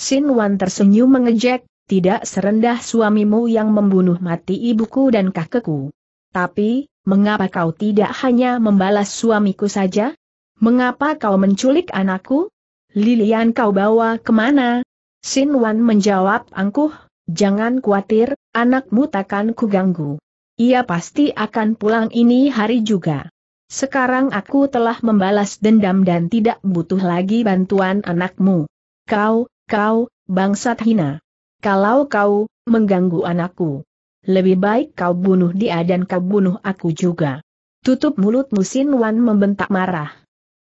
Sin Wan tersenyum mengejek, tidak serendah suamimu yang membunuh mati ibuku dan kakekku. Tapi, mengapa kau tidak hanya membalas suamiku saja? Mengapa kau menculik anakku? Lilian kau bawa kemana? Sin Wan menjawab angkuh, jangan khawatir, anakmu takkan kuganggu. Ia pasti akan pulang ini hari juga. Sekarang aku telah membalas dendam dan tidak butuh lagi bantuan anakmu. Kau, kau, bangsat hina. Kalau kau, mengganggu anakku lebih baik kau bunuh dia dan kau bunuh aku juga. Tutup mulut, Musin Wan membentak marah.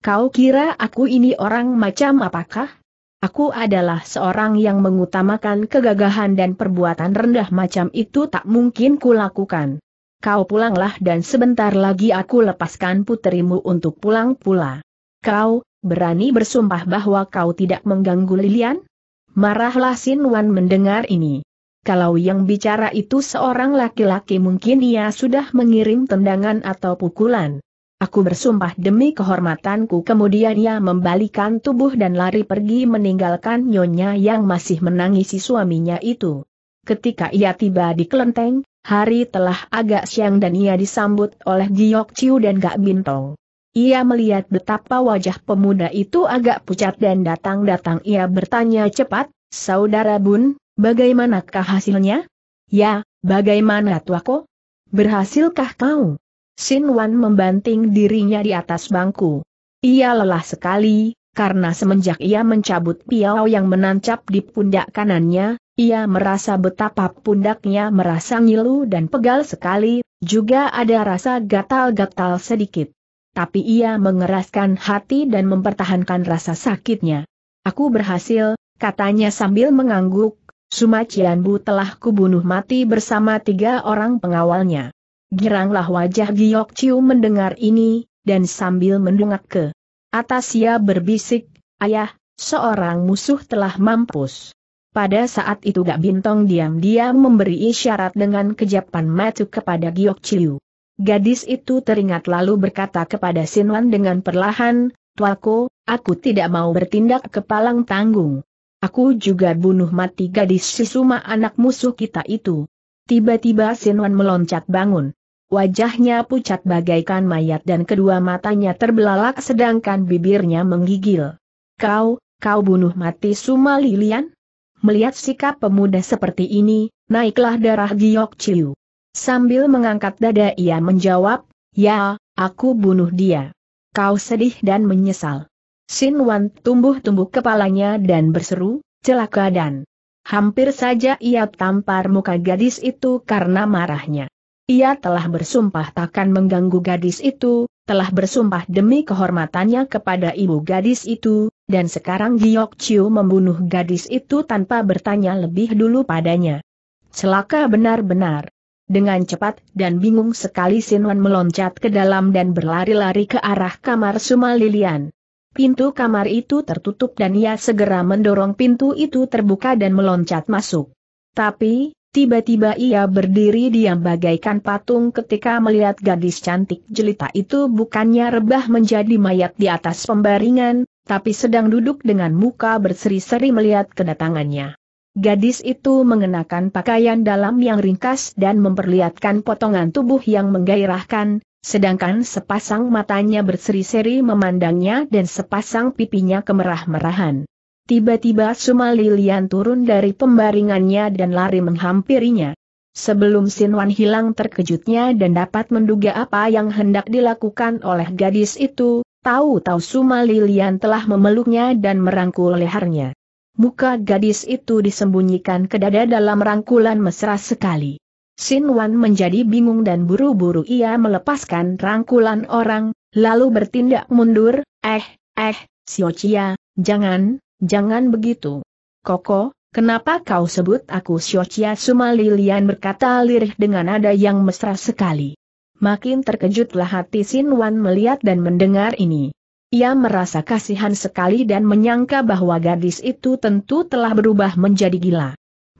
Kau kira aku ini orang macam apakah? Aku adalah seorang yang mengutamakan kegagahan dan perbuatan rendah macam itu tak mungkin kulakukan. Kau pulanglah dan sebentar lagi aku lepaskan puterimu untuk pulang pula. Kau, berani bersumpah bahwa kau tidak mengganggu Lilian? Marahlah Sin Wan mendengar ini. Kalau yang bicara itu seorang laki-laki mungkin ia sudah mengirim tendangan atau pukulan. Aku bersumpah demi kehormatanku kemudian ia membalikan tubuh dan lari pergi meninggalkan nyonya yang masih menangisi suaminya itu. Ketika ia tiba di kelenteng, hari telah agak siang dan ia disambut oleh Giok Chiu dan Gak Bintong. Ia melihat betapa wajah pemuda itu agak pucat dan datang-datang ia bertanya cepat, Saudara Bun, Bagaimanakah hasilnya? Ya, bagaimana tuako? Berhasilkah kau? Sin Wan membanting dirinya di atas bangku. Ia lelah sekali, karena semenjak ia mencabut piau yang menancap di pundak kanannya, ia merasa betapa pundaknya merasa ngilu dan pegal sekali, juga ada rasa gatal-gatal sedikit. Tapi ia mengeraskan hati dan mempertahankan rasa sakitnya. Aku berhasil, katanya sambil mengangguk, Sumacianbu telah kubunuh mati bersama tiga orang pengawalnya. Giranglah wajah Giok Chiu mendengar ini, dan sambil mendungak ke atas ia berbisik, Ayah, seorang musuh telah mampus. Pada saat itu Gak Bintong diam-diam memberi isyarat dengan kejapan mata kepada Giok Chiu. Gadis itu teringat lalu berkata kepada Sinwan dengan perlahan, Tuaku, aku tidak mau bertindak kepalang tanggung. Aku juga bunuh mati gadis Sisuma anak musuh kita itu. Tiba-tiba Sinwan meloncat bangun. Wajahnya pucat bagaikan mayat dan kedua matanya terbelalak sedangkan bibirnya menggigil. Kau, kau bunuh mati Suma Lilian? Melihat sikap pemuda seperti ini, naiklah darah Giok Chiu. Sambil mengangkat dada ia menjawab, ya, aku bunuh dia. Kau sedih dan menyesal. Sin Wan tumbuh-tumbuh kepalanya dan berseru, celaka dan hampir saja ia tampar muka gadis itu karena marahnya. Ia telah bersumpah takkan mengganggu gadis itu, telah bersumpah demi kehormatannya kepada ibu gadis itu, dan sekarang Giok Chiu membunuh gadis itu tanpa bertanya lebih dulu padanya. Celaka benar-benar. Dengan cepat dan bingung sekali Sinwan meloncat ke dalam dan berlari-lari ke arah kamar Sumalilian. Pintu kamar itu tertutup dan ia segera mendorong pintu itu terbuka dan meloncat masuk. Tapi, tiba-tiba ia berdiri diam bagaikan patung ketika melihat gadis cantik jelita itu bukannya rebah menjadi mayat di atas pembaringan, tapi sedang duduk dengan muka berseri-seri melihat kedatangannya. Gadis itu mengenakan pakaian dalam yang ringkas dan memperlihatkan potongan tubuh yang menggairahkan, Sedangkan sepasang matanya berseri-seri memandangnya dan sepasang pipinya kemerah-merahan. Tiba-tiba Sumalilian turun dari pembaringannya dan lari menghampirinya. Sebelum Sinwan hilang terkejutnya dan dapat menduga apa yang hendak dilakukan oleh gadis itu, tahu-tahu Sumalilian telah memeluknya dan merangkul lehernya. Muka gadis itu disembunyikan ke dada dalam rangkulan mesra sekali. Sin Wan menjadi bingung dan buru-buru ia melepaskan rangkulan orang, lalu bertindak mundur, eh, eh, Chia, jangan, jangan begitu. Koko, kenapa kau sebut aku Suma Sumalilian berkata lirih dengan nada yang mesra sekali. Makin terkejutlah hati Sin Wan melihat dan mendengar ini. Ia merasa kasihan sekali dan menyangka bahwa gadis itu tentu telah berubah menjadi gila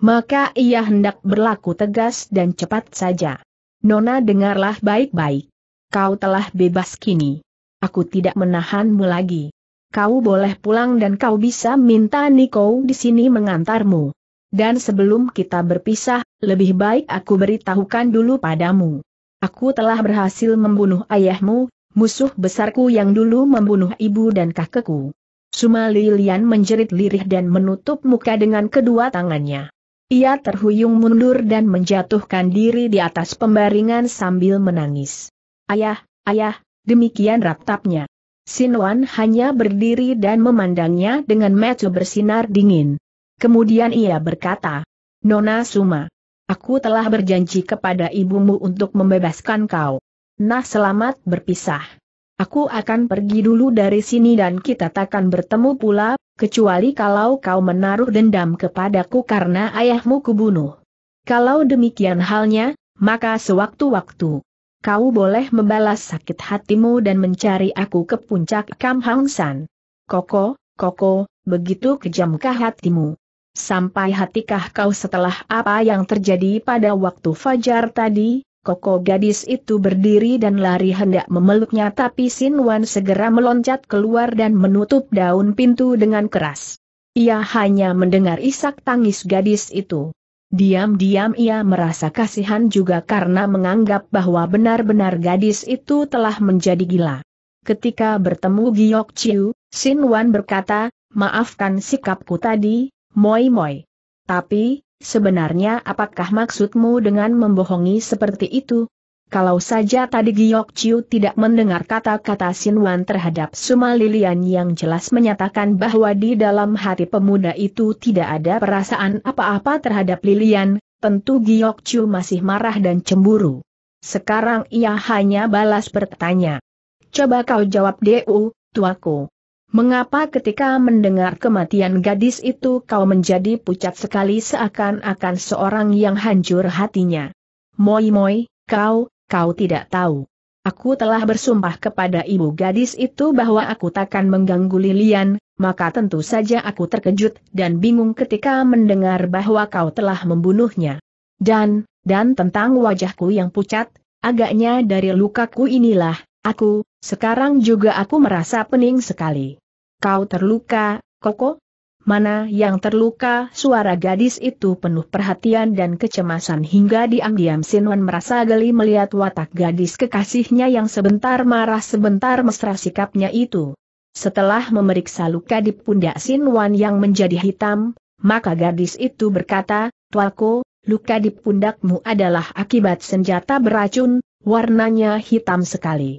maka ia hendak berlaku tegas dan cepat saja. Nona dengarlah baik-baik. Kau telah bebas kini. Aku tidak menahanmu lagi. Kau boleh pulang dan kau bisa minta Niko di sini mengantarmu. Dan sebelum kita berpisah, lebih baik aku beritahukan dulu padamu. Aku telah berhasil membunuh ayahmu, musuh besarku yang dulu membunuh ibu dan kakekku. Suma Lilian menjerit lirih dan menutup muka dengan kedua tangannya. Ia terhuyung mundur dan menjatuhkan diri di atas pembaringan sambil menangis. Ayah, ayah, demikian ratapnya. Sinwan hanya berdiri dan memandangnya dengan mata bersinar dingin. Kemudian ia berkata, Nona Suma, aku telah berjanji kepada ibumu untuk membebaskan kau. Nah selamat berpisah. Aku akan pergi dulu dari sini dan kita takkan bertemu pula kecuali kalau kau menaruh dendam kepadaku karena ayahmu kubunuh. Kalau demikian halnya, maka sewaktu-waktu kau boleh membalas sakit hatimu dan mencari aku ke puncak Kam San. Koko, koko, begitu kejamkah hatimu? Sampai hatikah kau setelah apa yang terjadi pada waktu fajar tadi? Koko gadis itu berdiri dan lari hendak memeluknya tapi Sin Wan segera meloncat keluar dan menutup daun pintu dengan keras. Ia hanya mendengar isak tangis gadis itu. Diam-diam ia merasa kasihan juga karena menganggap bahwa benar-benar gadis itu telah menjadi gila. Ketika bertemu Giok Chiu, Sin Wan berkata, maafkan sikapku tadi, Moi Moi. Tapi, Sebenarnya apakah maksudmu dengan membohongi seperti itu? Kalau saja tadi Giok Chiu tidak mendengar kata-kata Wan terhadap Suma Lilian yang jelas menyatakan bahwa di dalam hati pemuda itu tidak ada perasaan apa-apa terhadap Lilian, tentu Giok Chiu masih marah dan cemburu. Sekarang ia hanya balas bertanya. Coba kau jawab Deu, tuaku. Mengapa ketika mendengar kematian gadis itu kau menjadi pucat sekali seakan-akan seorang yang hancur hatinya? Moi moi, kau, kau tidak tahu. Aku telah bersumpah kepada ibu gadis itu bahwa aku takkan mengganggu Lilian, maka tentu saja aku terkejut dan bingung ketika mendengar bahwa kau telah membunuhnya. Dan, dan tentang wajahku yang pucat, agaknya dari lukaku inilah, aku, sekarang juga aku merasa pening sekali. Kau terluka, Koko? Mana yang terluka? Suara gadis itu penuh perhatian dan kecemasan hingga diam-diam Sinwan merasa geli melihat watak gadis kekasihnya yang sebentar marah sebentar mesra sikapnya itu. Setelah memeriksa luka di pundak Sinwan yang menjadi hitam, maka gadis itu berkata, Tualko, luka di pundakmu adalah akibat senjata beracun, warnanya hitam sekali.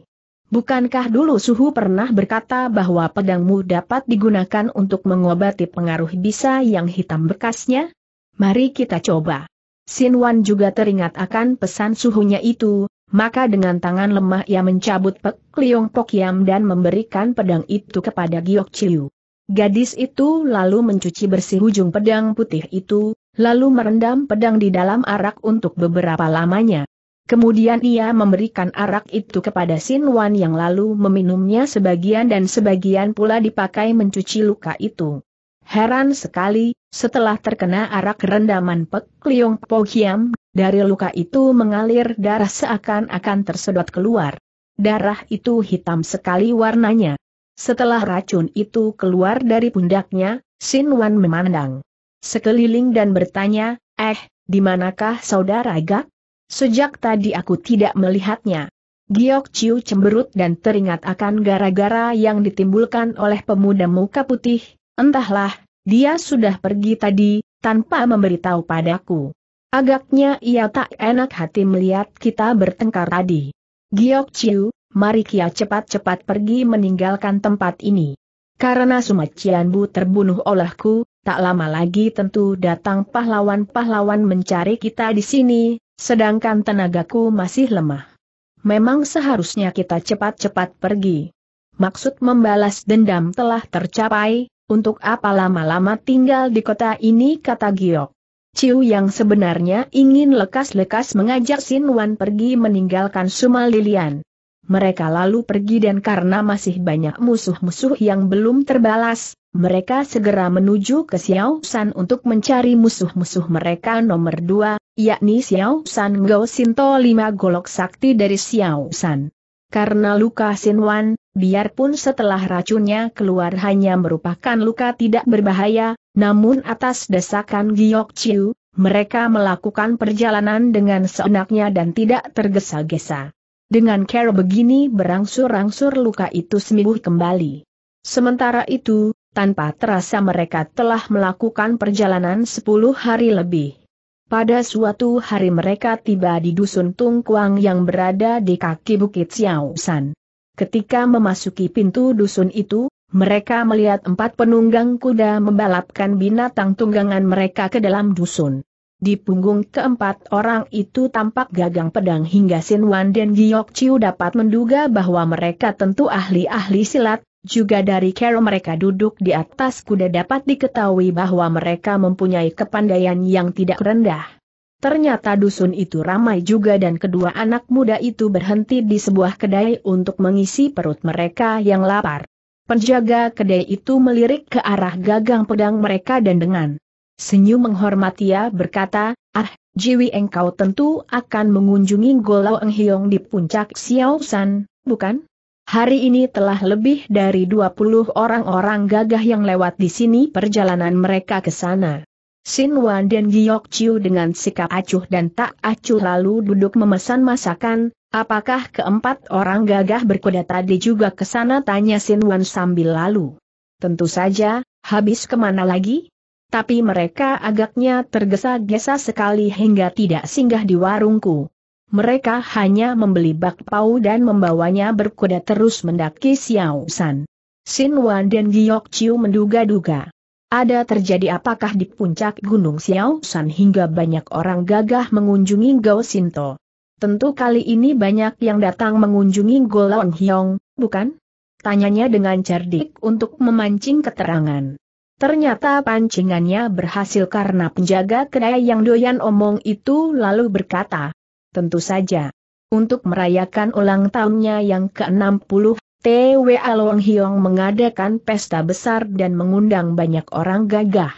Bukankah dulu Suhu pernah berkata bahwa pedangmu dapat digunakan untuk mengobati pengaruh bisa yang hitam bekasnya? Mari kita coba. Wan juga teringat akan pesan suhunya itu, maka dengan tangan lemah ia mencabut Pek Liong Yam dan memberikan pedang itu kepada Giok Chiu. Gadis itu lalu mencuci bersih ujung pedang putih itu, lalu merendam pedang di dalam arak untuk beberapa lamanya. Kemudian ia memberikan arak itu kepada Sin Wan yang lalu meminumnya sebagian dan sebagian pula dipakai mencuci luka itu. Heran sekali, setelah terkena arak rendaman Pek Liong Po Hiam, dari luka itu mengalir darah seakan-akan tersedot keluar. Darah itu hitam sekali warnanya. Setelah racun itu keluar dari pundaknya, Sin Wan memandang sekeliling dan bertanya, eh, di manakah saudara Gak? sejak tadi aku tidak melihatnya. Giok Chiu cemberut dan teringat akan gara-gara yang ditimbulkan oleh pemuda muka putih, entahlah, dia sudah pergi tadi, tanpa memberitahu padaku. Agaknya ia tak enak hati melihat kita bertengkar tadi. Giok Chiu, mari kia cepat-cepat pergi meninggalkan tempat ini. Karena Sumat Cianbu terbunuh olehku, tak lama lagi tentu datang pahlawan-pahlawan mencari kita di sini, Sedangkan tenagaku masih lemah. Memang seharusnya kita cepat-cepat pergi. Maksud membalas dendam telah tercapai, untuk apa lama-lama tinggal di kota ini kata Giok. Ciu yang sebenarnya ingin lekas-lekas mengajak Sin Wan pergi meninggalkan Sumalilian. Mereka lalu pergi dan karena masih banyak musuh-musuh yang belum terbalas, mereka segera menuju ke Xiao San untuk mencari musuh-musuh mereka nomor dua, yakni Xiao San Go Sinto lima golok sakti dari Xiao San. Karena luka Sin Wan, biarpun setelah racunnya keluar hanya merupakan luka tidak berbahaya, namun atas desakan Giok Chiu, mereka melakukan perjalanan dengan seenaknya dan tidak tergesa-gesa. Dengan cara begini berangsur-angsur luka itu sembuh kembali. Sementara itu, tanpa terasa mereka telah melakukan perjalanan 10 hari lebih. Pada suatu hari mereka tiba di dusun Tungkuang yang berada di kaki Bukit Xiaosan. Ketika memasuki pintu dusun itu, mereka melihat empat penunggang kuda membalapkan binatang tunggangan mereka ke dalam dusun. Di punggung keempat orang itu tampak gagang pedang hingga Sin Wan dan Giok Chiu dapat menduga bahwa mereka tentu ahli-ahli silat, juga dari cara mereka duduk di atas kuda dapat diketahui bahwa mereka mempunyai kepandaian yang tidak rendah. Ternyata dusun itu ramai juga dan kedua anak muda itu berhenti di sebuah kedai untuk mengisi perut mereka yang lapar. Penjaga kedai itu melirik ke arah gagang pedang mereka dan dengan senyum menghormati ia berkata, Ah, Jiwi engkau tentu akan mengunjungi Golau enghiong di puncak Xiao San, bukan? Hari ini telah lebih dari 20 orang-orang gagah yang lewat di sini perjalanan mereka ke sana. Sin Wan dan Giok Chiu dengan sikap acuh dan tak acuh lalu duduk memesan masakan, apakah keempat orang gagah berkuda tadi juga ke sana tanya Sin Wan sambil lalu. Tentu saja, habis kemana lagi? Tapi mereka agaknya tergesa-gesa sekali hingga tidak singgah di warungku. Mereka hanya membeli bakpao dan membawanya berkuda terus mendaki Xiao San. Sin Wan dan Giok Chiu menduga-duga. Ada terjadi apakah di puncak Gunung Xiao San hingga banyak orang gagah mengunjungi Gao Sinto? Tentu kali ini banyak yang datang mengunjungi Golong Hyong, bukan? Tanyanya dengan cerdik untuk memancing keterangan. Ternyata pancingannya berhasil karena penjaga kedai yang doyan omong itu lalu berkata, tentu saja. Untuk merayakan ulang tahunnya yang ke-60, TWA Long Hiong mengadakan pesta besar dan mengundang banyak orang gagah.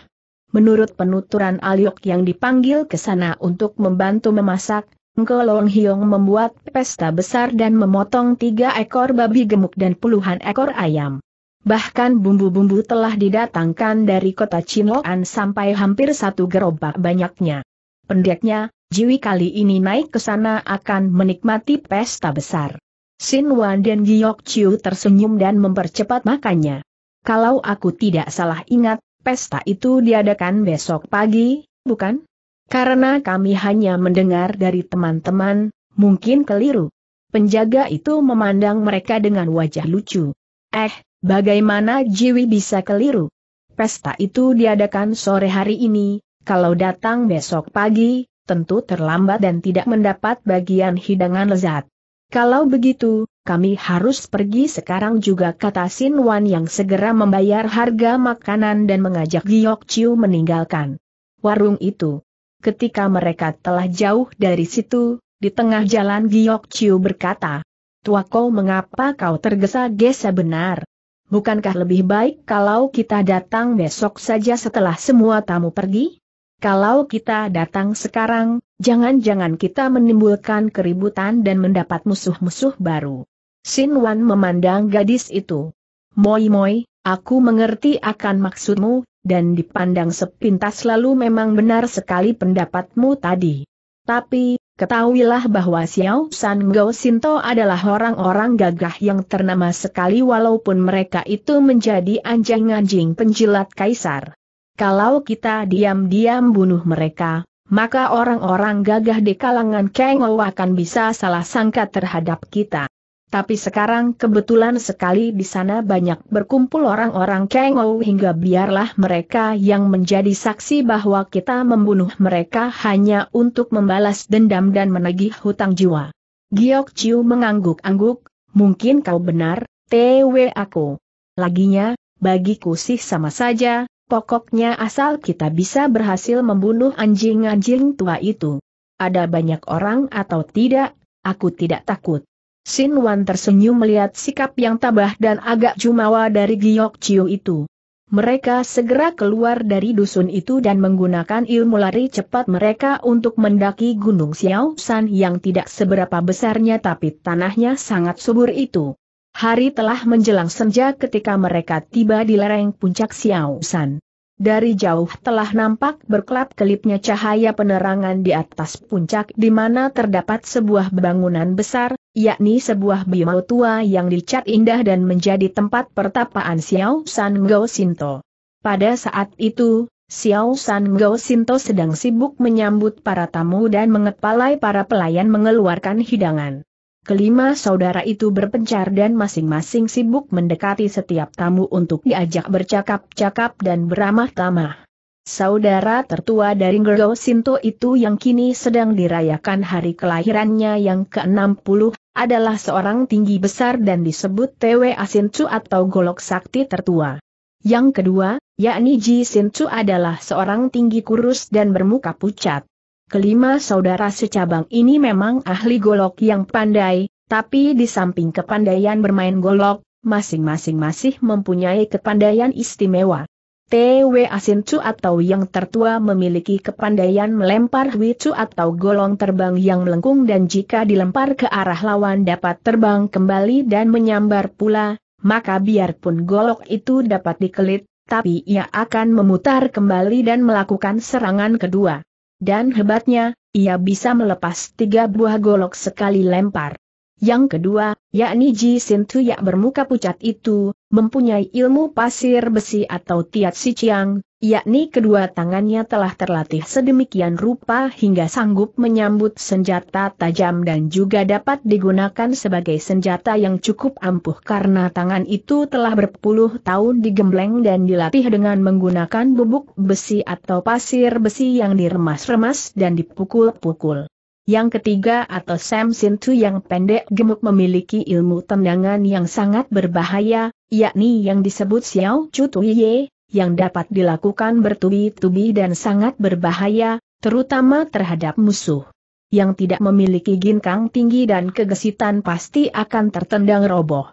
Menurut penuturan Aliok yang dipanggil ke sana untuk membantu memasak, Engko Long Hiong membuat pesta besar dan memotong tiga ekor babi gemuk dan puluhan ekor ayam. Bahkan bumbu-bumbu telah didatangkan dari kota Cinoan sampai hampir satu gerobak banyaknya. Pendeknya, Jiwi kali ini naik ke sana akan menikmati pesta besar. Sin Wan dan Giok Chiu tersenyum dan mempercepat makannya. Kalau aku tidak salah ingat, pesta itu diadakan besok pagi, bukan? Karena kami hanya mendengar dari teman-teman, mungkin keliru. Penjaga itu memandang mereka dengan wajah lucu. Eh, bagaimana Jiwi bisa keliru? Pesta itu diadakan sore hari ini, kalau datang besok pagi, tentu terlambat dan tidak mendapat bagian hidangan lezat. Kalau begitu, kami harus pergi sekarang juga kata Sin Wan yang segera membayar harga makanan dan mengajak Giok Chiu meninggalkan warung itu. Ketika mereka telah jauh dari situ, di tengah jalan Giok Chiu berkata, Tua kau, mengapa kau tergesa-gesa benar? Bukankah lebih baik kalau kita datang besok saja setelah semua tamu pergi? Kalau kita datang sekarang, jangan-jangan kita menimbulkan keributan dan mendapat musuh-musuh baru. Sin Wan memandang gadis itu. Moi Moi, aku mengerti akan maksudmu, dan dipandang sepintas lalu memang benar sekali pendapatmu tadi. Tapi, ketahuilah bahwa Xiao San Gou Sinto adalah orang-orang gagah yang ternama sekali walaupun mereka itu menjadi anjing-anjing penjilat kaisar. Kalau kita diam-diam bunuh mereka, maka orang-orang gagah di kalangan Kang Ou akan bisa salah sangka terhadap kita. Tapi sekarang kebetulan sekali di sana banyak berkumpul orang-orang Kang Ou hingga biarlah mereka yang menjadi saksi bahwa kita membunuh mereka hanya untuk membalas dendam dan menagih hutang jiwa. Giok Chiu mengangguk-angguk, mungkin kau benar, TW aku. Laginya, bagiku sih sama saja, Pokoknya asal kita bisa berhasil membunuh anjing-anjing tua itu. Ada banyak orang atau tidak, aku tidak takut. Sin Wan tersenyum melihat sikap yang tabah dan agak jumawa dari Giok Chiu itu. Mereka segera keluar dari dusun itu dan menggunakan ilmu lari cepat mereka untuk mendaki Gunung Xiao San yang tidak seberapa besarnya tapi tanahnya sangat subur itu. Hari telah menjelang senja ketika mereka tiba di lereng puncak Xiaosan. Dari jauh telah nampak berkelap-kelipnya cahaya penerangan di atas puncak di mana terdapat sebuah bangunan besar, yakni sebuah bimau tua yang dicat indah dan menjadi tempat pertapaan Xiao San Gao Sinto. Pada saat itu, Xiao San Gao Sinto sedang sibuk menyambut para tamu dan mengepalai para pelayan mengeluarkan hidangan. Kelima saudara itu berpencar dan masing-masing sibuk mendekati setiap tamu untuk diajak bercakap-cakap dan beramah-tamah. Saudara tertua dari Ngero Sinto itu yang kini sedang dirayakan hari kelahirannya yang ke-60, adalah seorang tinggi besar dan disebut TW Asincu atau Golok Sakti Tertua. Yang kedua, yakni Ji Sincu adalah seorang tinggi kurus dan bermuka pucat. Kelima saudara secabang ini memang ahli golok yang pandai, tapi di samping kepandaian bermain golok, masing-masing masih mempunyai kepandaian istimewa. T.W. Asin Chu atau yang tertua memiliki kepandaian melempar Hui Chu atau golong terbang yang melengkung dan jika dilempar ke arah lawan dapat terbang kembali dan menyambar pula, maka biarpun golok itu dapat dikelit, tapi ia akan memutar kembali dan melakukan serangan kedua. Dan hebatnya, ia bisa melepas tiga buah golok sekali lempar. Yang kedua, yakni Ji Sintu yak bermuka pucat itu, mempunyai ilmu pasir besi atau tiat si ciang, yakni kedua tangannya telah terlatih sedemikian rupa hingga sanggup menyambut senjata tajam dan juga dapat digunakan sebagai senjata yang cukup ampuh karena tangan itu telah berpuluh tahun digembleng dan dilatih dengan menggunakan bubuk besi atau pasir besi yang diremas-remas dan dipukul-pukul. Yang ketiga atau Sam Sintu yang pendek gemuk memiliki ilmu tendangan yang sangat berbahaya, yakni yang disebut Xiao Chu Tuiye, yang dapat dilakukan bertubi-tubi dan sangat berbahaya, terutama terhadap musuh. Yang tidak memiliki ginkang tinggi dan kegesitan pasti akan tertendang roboh.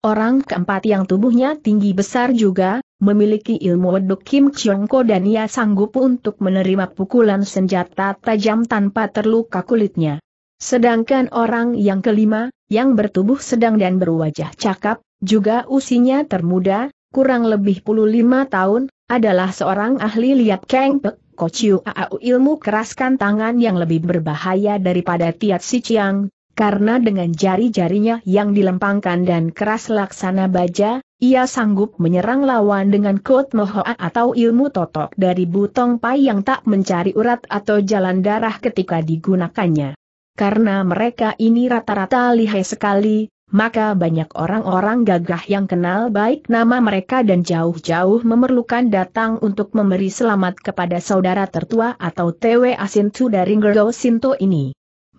Orang keempat yang tubuhnya tinggi besar juga, memiliki ilmu wedok Kim Chiongko dan ia sanggup untuk menerima pukulan senjata tajam tanpa terluka kulitnya. Sedangkan orang yang kelima, yang bertubuh sedang dan berwajah cakap, juga usianya termuda, kurang lebih puluh lima tahun, adalah seorang ahli liat Kang Pek, Kociu Aau ilmu keraskan tangan yang lebih berbahaya daripada Tiat Si ciang, karena dengan jari-jarinya yang dilempangkan dan keras laksana baja, ia sanggup menyerang lawan dengan kot mohoa atau ilmu totok dari butong pai yang tak mencari urat atau jalan darah ketika digunakannya. Karena mereka ini rata-rata lihai sekali, maka banyak orang-orang gagah yang kenal baik nama mereka dan jauh-jauh memerlukan datang untuk memberi selamat kepada saudara tertua atau TW Asintu dari Ngergo Sinto ini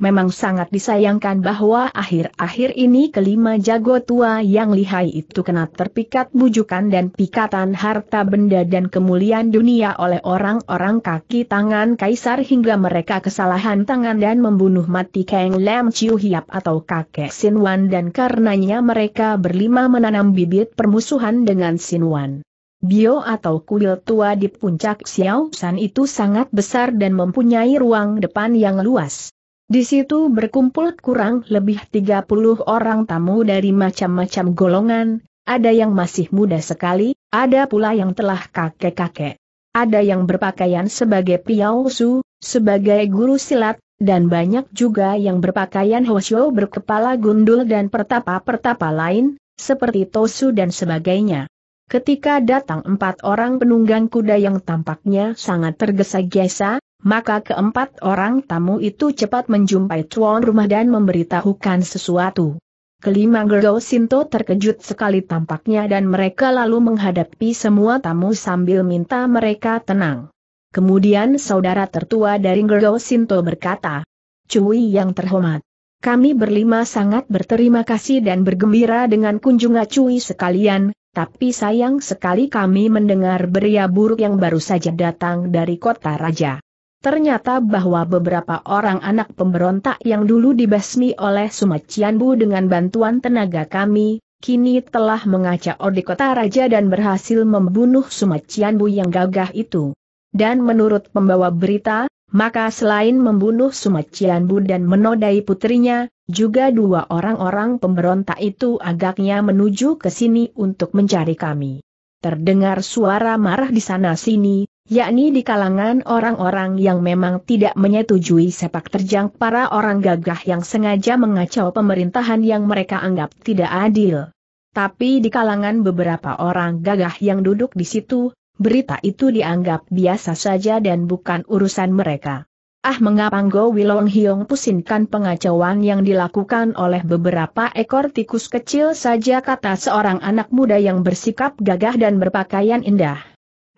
memang sangat disayangkan bahwa akhir-akhir ini kelima jago tua yang lihai itu kena terpikat bujukan dan pikatan harta benda dan kemuliaan dunia oleh orang-orang kaki tangan kaisar hingga mereka kesalahan tangan dan membunuh mati Kang Lam Chiu Hiap atau kakek sin wan dan karenanya mereka berlima menanam bibit permusuhan dengan sin wan Bio atau kuil tua di puncak Xiao San itu sangat besar dan mempunyai ruang depan yang luas. Di situ berkumpul kurang lebih 30 orang tamu dari macam-macam golongan, ada yang masih muda sekali, ada pula yang telah kakek-kakek. Ada yang berpakaian sebagai piausu, su, sebagai guru silat, dan banyak juga yang berpakaian hosyo berkepala gundul dan pertapa-pertapa lain, seperti tosu dan sebagainya. Ketika datang empat orang penunggang kuda yang tampaknya sangat tergesa-gesa, maka keempat orang tamu itu cepat menjumpai tuan rumah dan memberitahukan sesuatu. Kelima Gergo Sinto terkejut sekali tampaknya dan mereka lalu menghadapi semua tamu sambil minta mereka tenang. Kemudian saudara tertua dari Gergo Sinto berkata, Cui yang terhormat, kami berlima sangat berterima kasih dan bergembira dengan kunjungan Cui sekalian, tapi sayang sekali kami mendengar beria buruk yang baru saja datang dari kota raja. Ternyata bahwa beberapa orang anak pemberontak yang dulu dibasmi oleh Sumacianbu dengan bantuan tenaga kami, kini telah mengacak orde kota raja dan berhasil membunuh Sumacianbu yang gagah itu. Dan menurut pembawa berita, maka selain membunuh Sumacianbu dan menodai putrinya, juga dua orang-orang pemberontak itu agaknya menuju ke sini untuk mencari kami. Terdengar suara marah di sana-sini, yakni di kalangan orang-orang yang memang tidak menyetujui sepak terjang para orang gagah yang sengaja mengacau pemerintahan yang mereka anggap tidak adil. Tapi di kalangan beberapa orang gagah yang duduk di situ, berita itu dianggap biasa saja dan bukan urusan mereka. Ah mengapa Go Wilong Hiong pusingkan pengacauan yang dilakukan oleh beberapa ekor tikus kecil saja kata seorang anak muda yang bersikap gagah dan berpakaian indah.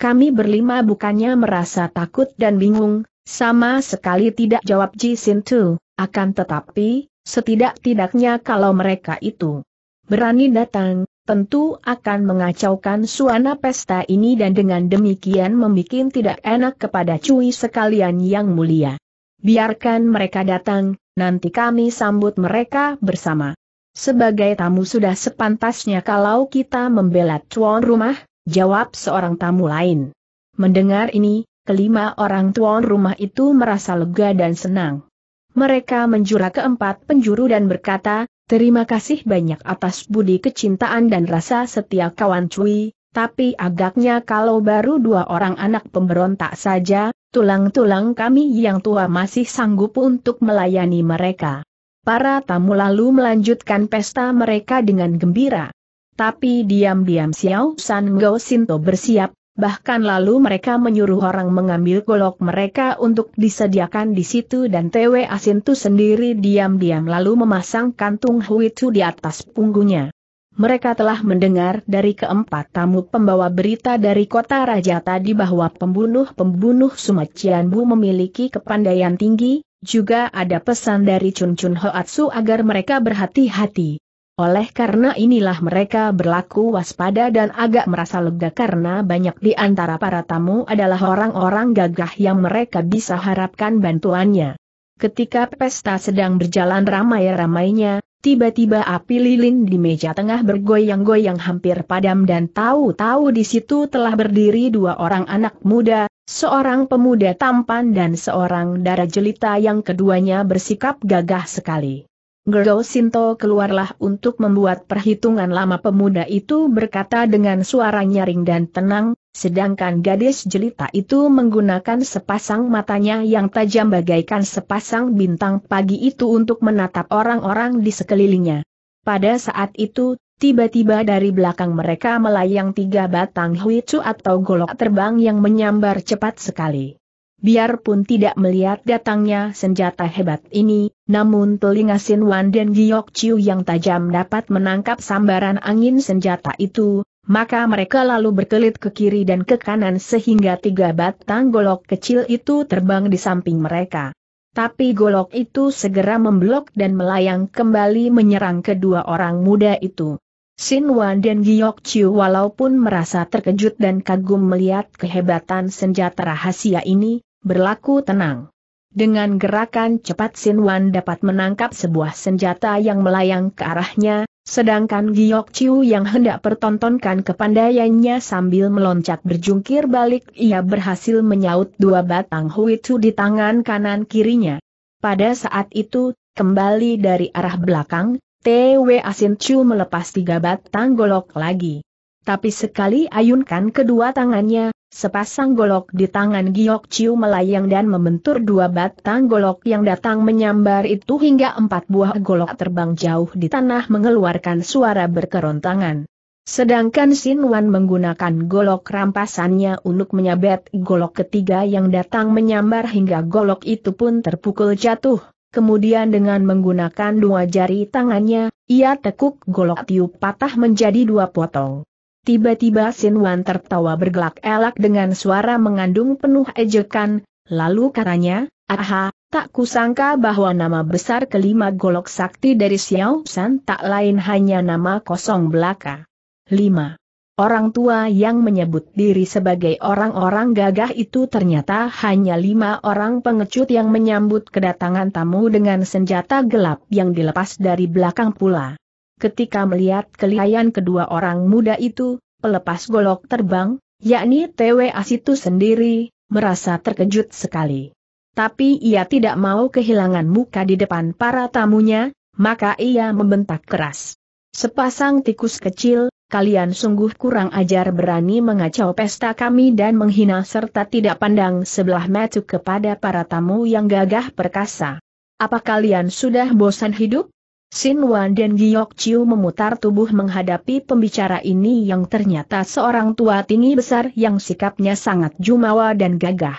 Kami berlima bukannya merasa takut dan bingung, sama sekali tidak jawab Ji Tu, akan tetapi, setidak-tidaknya kalau mereka itu berani datang, tentu akan mengacaukan suasana pesta ini dan dengan demikian membuat tidak enak kepada cuy sekalian yang mulia. Biarkan mereka datang, nanti kami sambut mereka bersama. Sebagai tamu sudah sepantasnya kalau kita membela tuan rumah, Jawab seorang tamu lain. Mendengar ini, kelima orang tuan rumah itu merasa lega dan senang. Mereka menjura keempat penjuru dan berkata, terima kasih banyak atas budi kecintaan dan rasa setia kawan cuy, tapi agaknya kalau baru dua orang anak pemberontak saja, tulang-tulang kami yang tua masih sanggup untuk melayani mereka. Para tamu lalu melanjutkan pesta mereka dengan gembira. Tapi diam-diam Xiao San Go Sinto bersiap, bahkan lalu mereka menyuruh orang mengambil golok mereka untuk disediakan di situ dan Tewe Asintu sendiri diam-diam lalu memasang kantung Huitu di atas punggungnya. Mereka telah mendengar dari keempat tamu pembawa berita dari kota raja tadi bahwa pembunuh-pembunuh Sumacian Bu memiliki kepandaian tinggi, juga ada pesan dari Chun Chun Hoatsu agar mereka berhati-hati. Oleh karena inilah mereka berlaku waspada dan agak merasa lega karena banyak di antara para tamu adalah orang-orang gagah yang mereka bisa harapkan bantuannya. Ketika pesta sedang berjalan ramai-ramainya, tiba-tiba api lilin di meja tengah bergoyang-goyang hampir padam dan tahu-tahu di situ telah berdiri dua orang anak muda, seorang pemuda tampan dan seorang darah jelita yang keduanya bersikap gagah sekali. Gero Sinto keluarlah untuk membuat perhitungan lama pemuda itu berkata dengan suara nyaring dan tenang, sedangkan gadis jelita itu menggunakan sepasang matanya yang tajam bagaikan sepasang bintang pagi itu untuk menatap orang-orang di sekelilingnya. Pada saat itu, tiba-tiba dari belakang mereka melayang tiga batang huicu atau golok terbang yang menyambar cepat sekali biarpun tidak melihat datangnya senjata hebat ini, namun telinga Sin Wan dan Giok Chiu yang tajam dapat menangkap sambaran angin senjata itu, maka mereka lalu berkelit ke kiri dan ke kanan sehingga tiga batang golok kecil itu terbang di samping mereka. Tapi golok itu segera memblok dan melayang kembali menyerang kedua orang muda itu. Sin Wan dan Giok Chiu walaupun merasa terkejut dan kagum melihat kehebatan senjata rahasia ini, berlaku tenang. Dengan gerakan cepat Sin Wan dapat menangkap sebuah senjata yang melayang ke arahnya, sedangkan Giok Chiu yang hendak pertontonkan kepandaiannya sambil meloncat berjungkir balik ia berhasil menyaut dua batang huitu di tangan kanan kirinya. Pada saat itu, kembali dari arah belakang, TW Asin Chu melepas tiga batang golok lagi. Tapi sekali ayunkan kedua tangannya, Sepasang golok di tangan Giok Chiu melayang dan membentur dua batang golok yang datang menyambar itu hingga empat buah golok terbang jauh di tanah mengeluarkan suara berkerontangan. Sedangkan Sin Wan menggunakan golok rampasannya untuk menyabet golok ketiga yang datang menyambar hingga golok itu pun terpukul jatuh. Kemudian dengan menggunakan dua jari tangannya, ia tekuk golok tiup patah menjadi dua potong. Tiba-tiba Sin Wan tertawa bergelak-elak dengan suara mengandung penuh ejekan, lalu karanya, aha, tak kusangka bahwa nama besar kelima golok sakti dari Xiao San tak lain hanya nama kosong belaka. 5. Orang tua yang menyebut diri sebagai orang-orang gagah itu ternyata hanya lima orang pengecut yang menyambut kedatangan tamu dengan senjata gelap yang dilepas dari belakang pula. Ketika melihat kelihayan kedua orang muda itu, pelepas golok terbang, yakni TWA Asitu sendiri, merasa terkejut sekali. Tapi ia tidak mau kehilangan muka di depan para tamunya, maka ia membentak keras. Sepasang tikus kecil, kalian sungguh kurang ajar berani mengacau pesta kami dan menghina serta tidak pandang sebelah mata kepada para tamu yang gagah perkasa. Apa kalian sudah bosan hidup? Sin Wan dan Giok Chiu memutar tubuh menghadapi pembicara ini yang ternyata seorang tua tinggi besar yang sikapnya sangat jumawa dan gagah.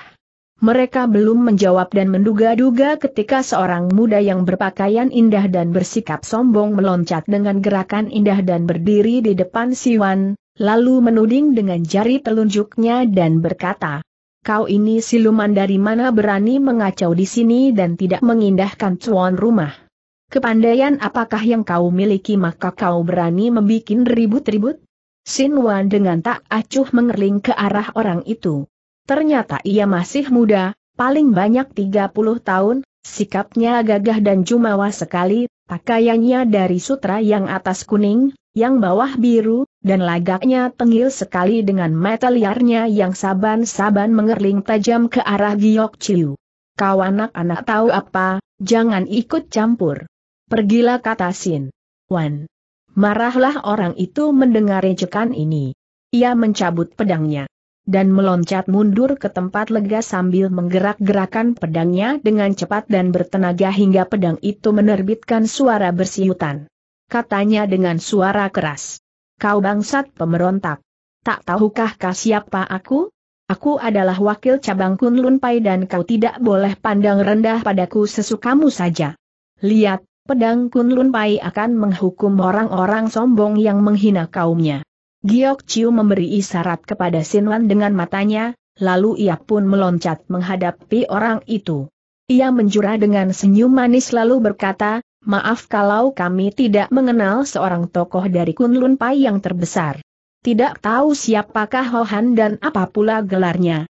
Mereka belum menjawab dan menduga-duga ketika seorang muda yang berpakaian indah dan bersikap sombong meloncat dengan gerakan indah dan berdiri di depan Siwan, lalu menuding dengan jari telunjuknya dan berkata, Kau ini siluman dari mana berani mengacau di sini dan tidak mengindahkan tuan rumah. Kepandaian apakah yang kau miliki maka kau berani membikin ribut-ribut? Sin Wan dengan tak acuh mengerling ke arah orang itu. Ternyata ia masih muda, paling banyak 30 tahun, sikapnya gagah dan jumawa sekali, pakaiannya dari sutra yang atas kuning, yang bawah biru, dan lagaknya tengil sekali dengan metal liarnya yang saban-saban mengerling tajam ke arah Giok Chiu. Kau anak-anak tahu apa, jangan ikut campur. Pergilah kata Sin. Wan. Marahlah orang itu mendengar ejekan ini. Ia mencabut pedangnya. Dan meloncat mundur ke tempat lega sambil menggerak-gerakan pedangnya dengan cepat dan bertenaga hingga pedang itu menerbitkan suara bersiutan. Katanya dengan suara keras. Kau bangsat pemberontak. Tak tahukah kau siapa aku? Aku adalah wakil cabang Kunlun Pai dan kau tidak boleh pandang rendah padaku sesukamu saja. Lihat, pedang Kunlun Pai akan menghukum orang-orang sombong yang menghina kaumnya. Giok Chiu memberi isyarat kepada Wan dengan matanya, lalu ia pun meloncat menghadapi orang itu. Ia menjura dengan senyum manis lalu berkata, maaf kalau kami tidak mengenal seorang tokoh dari Kunlun Pai yang terbesar. Tidak tahu siapakah Hohan dan apa pula gelarnya.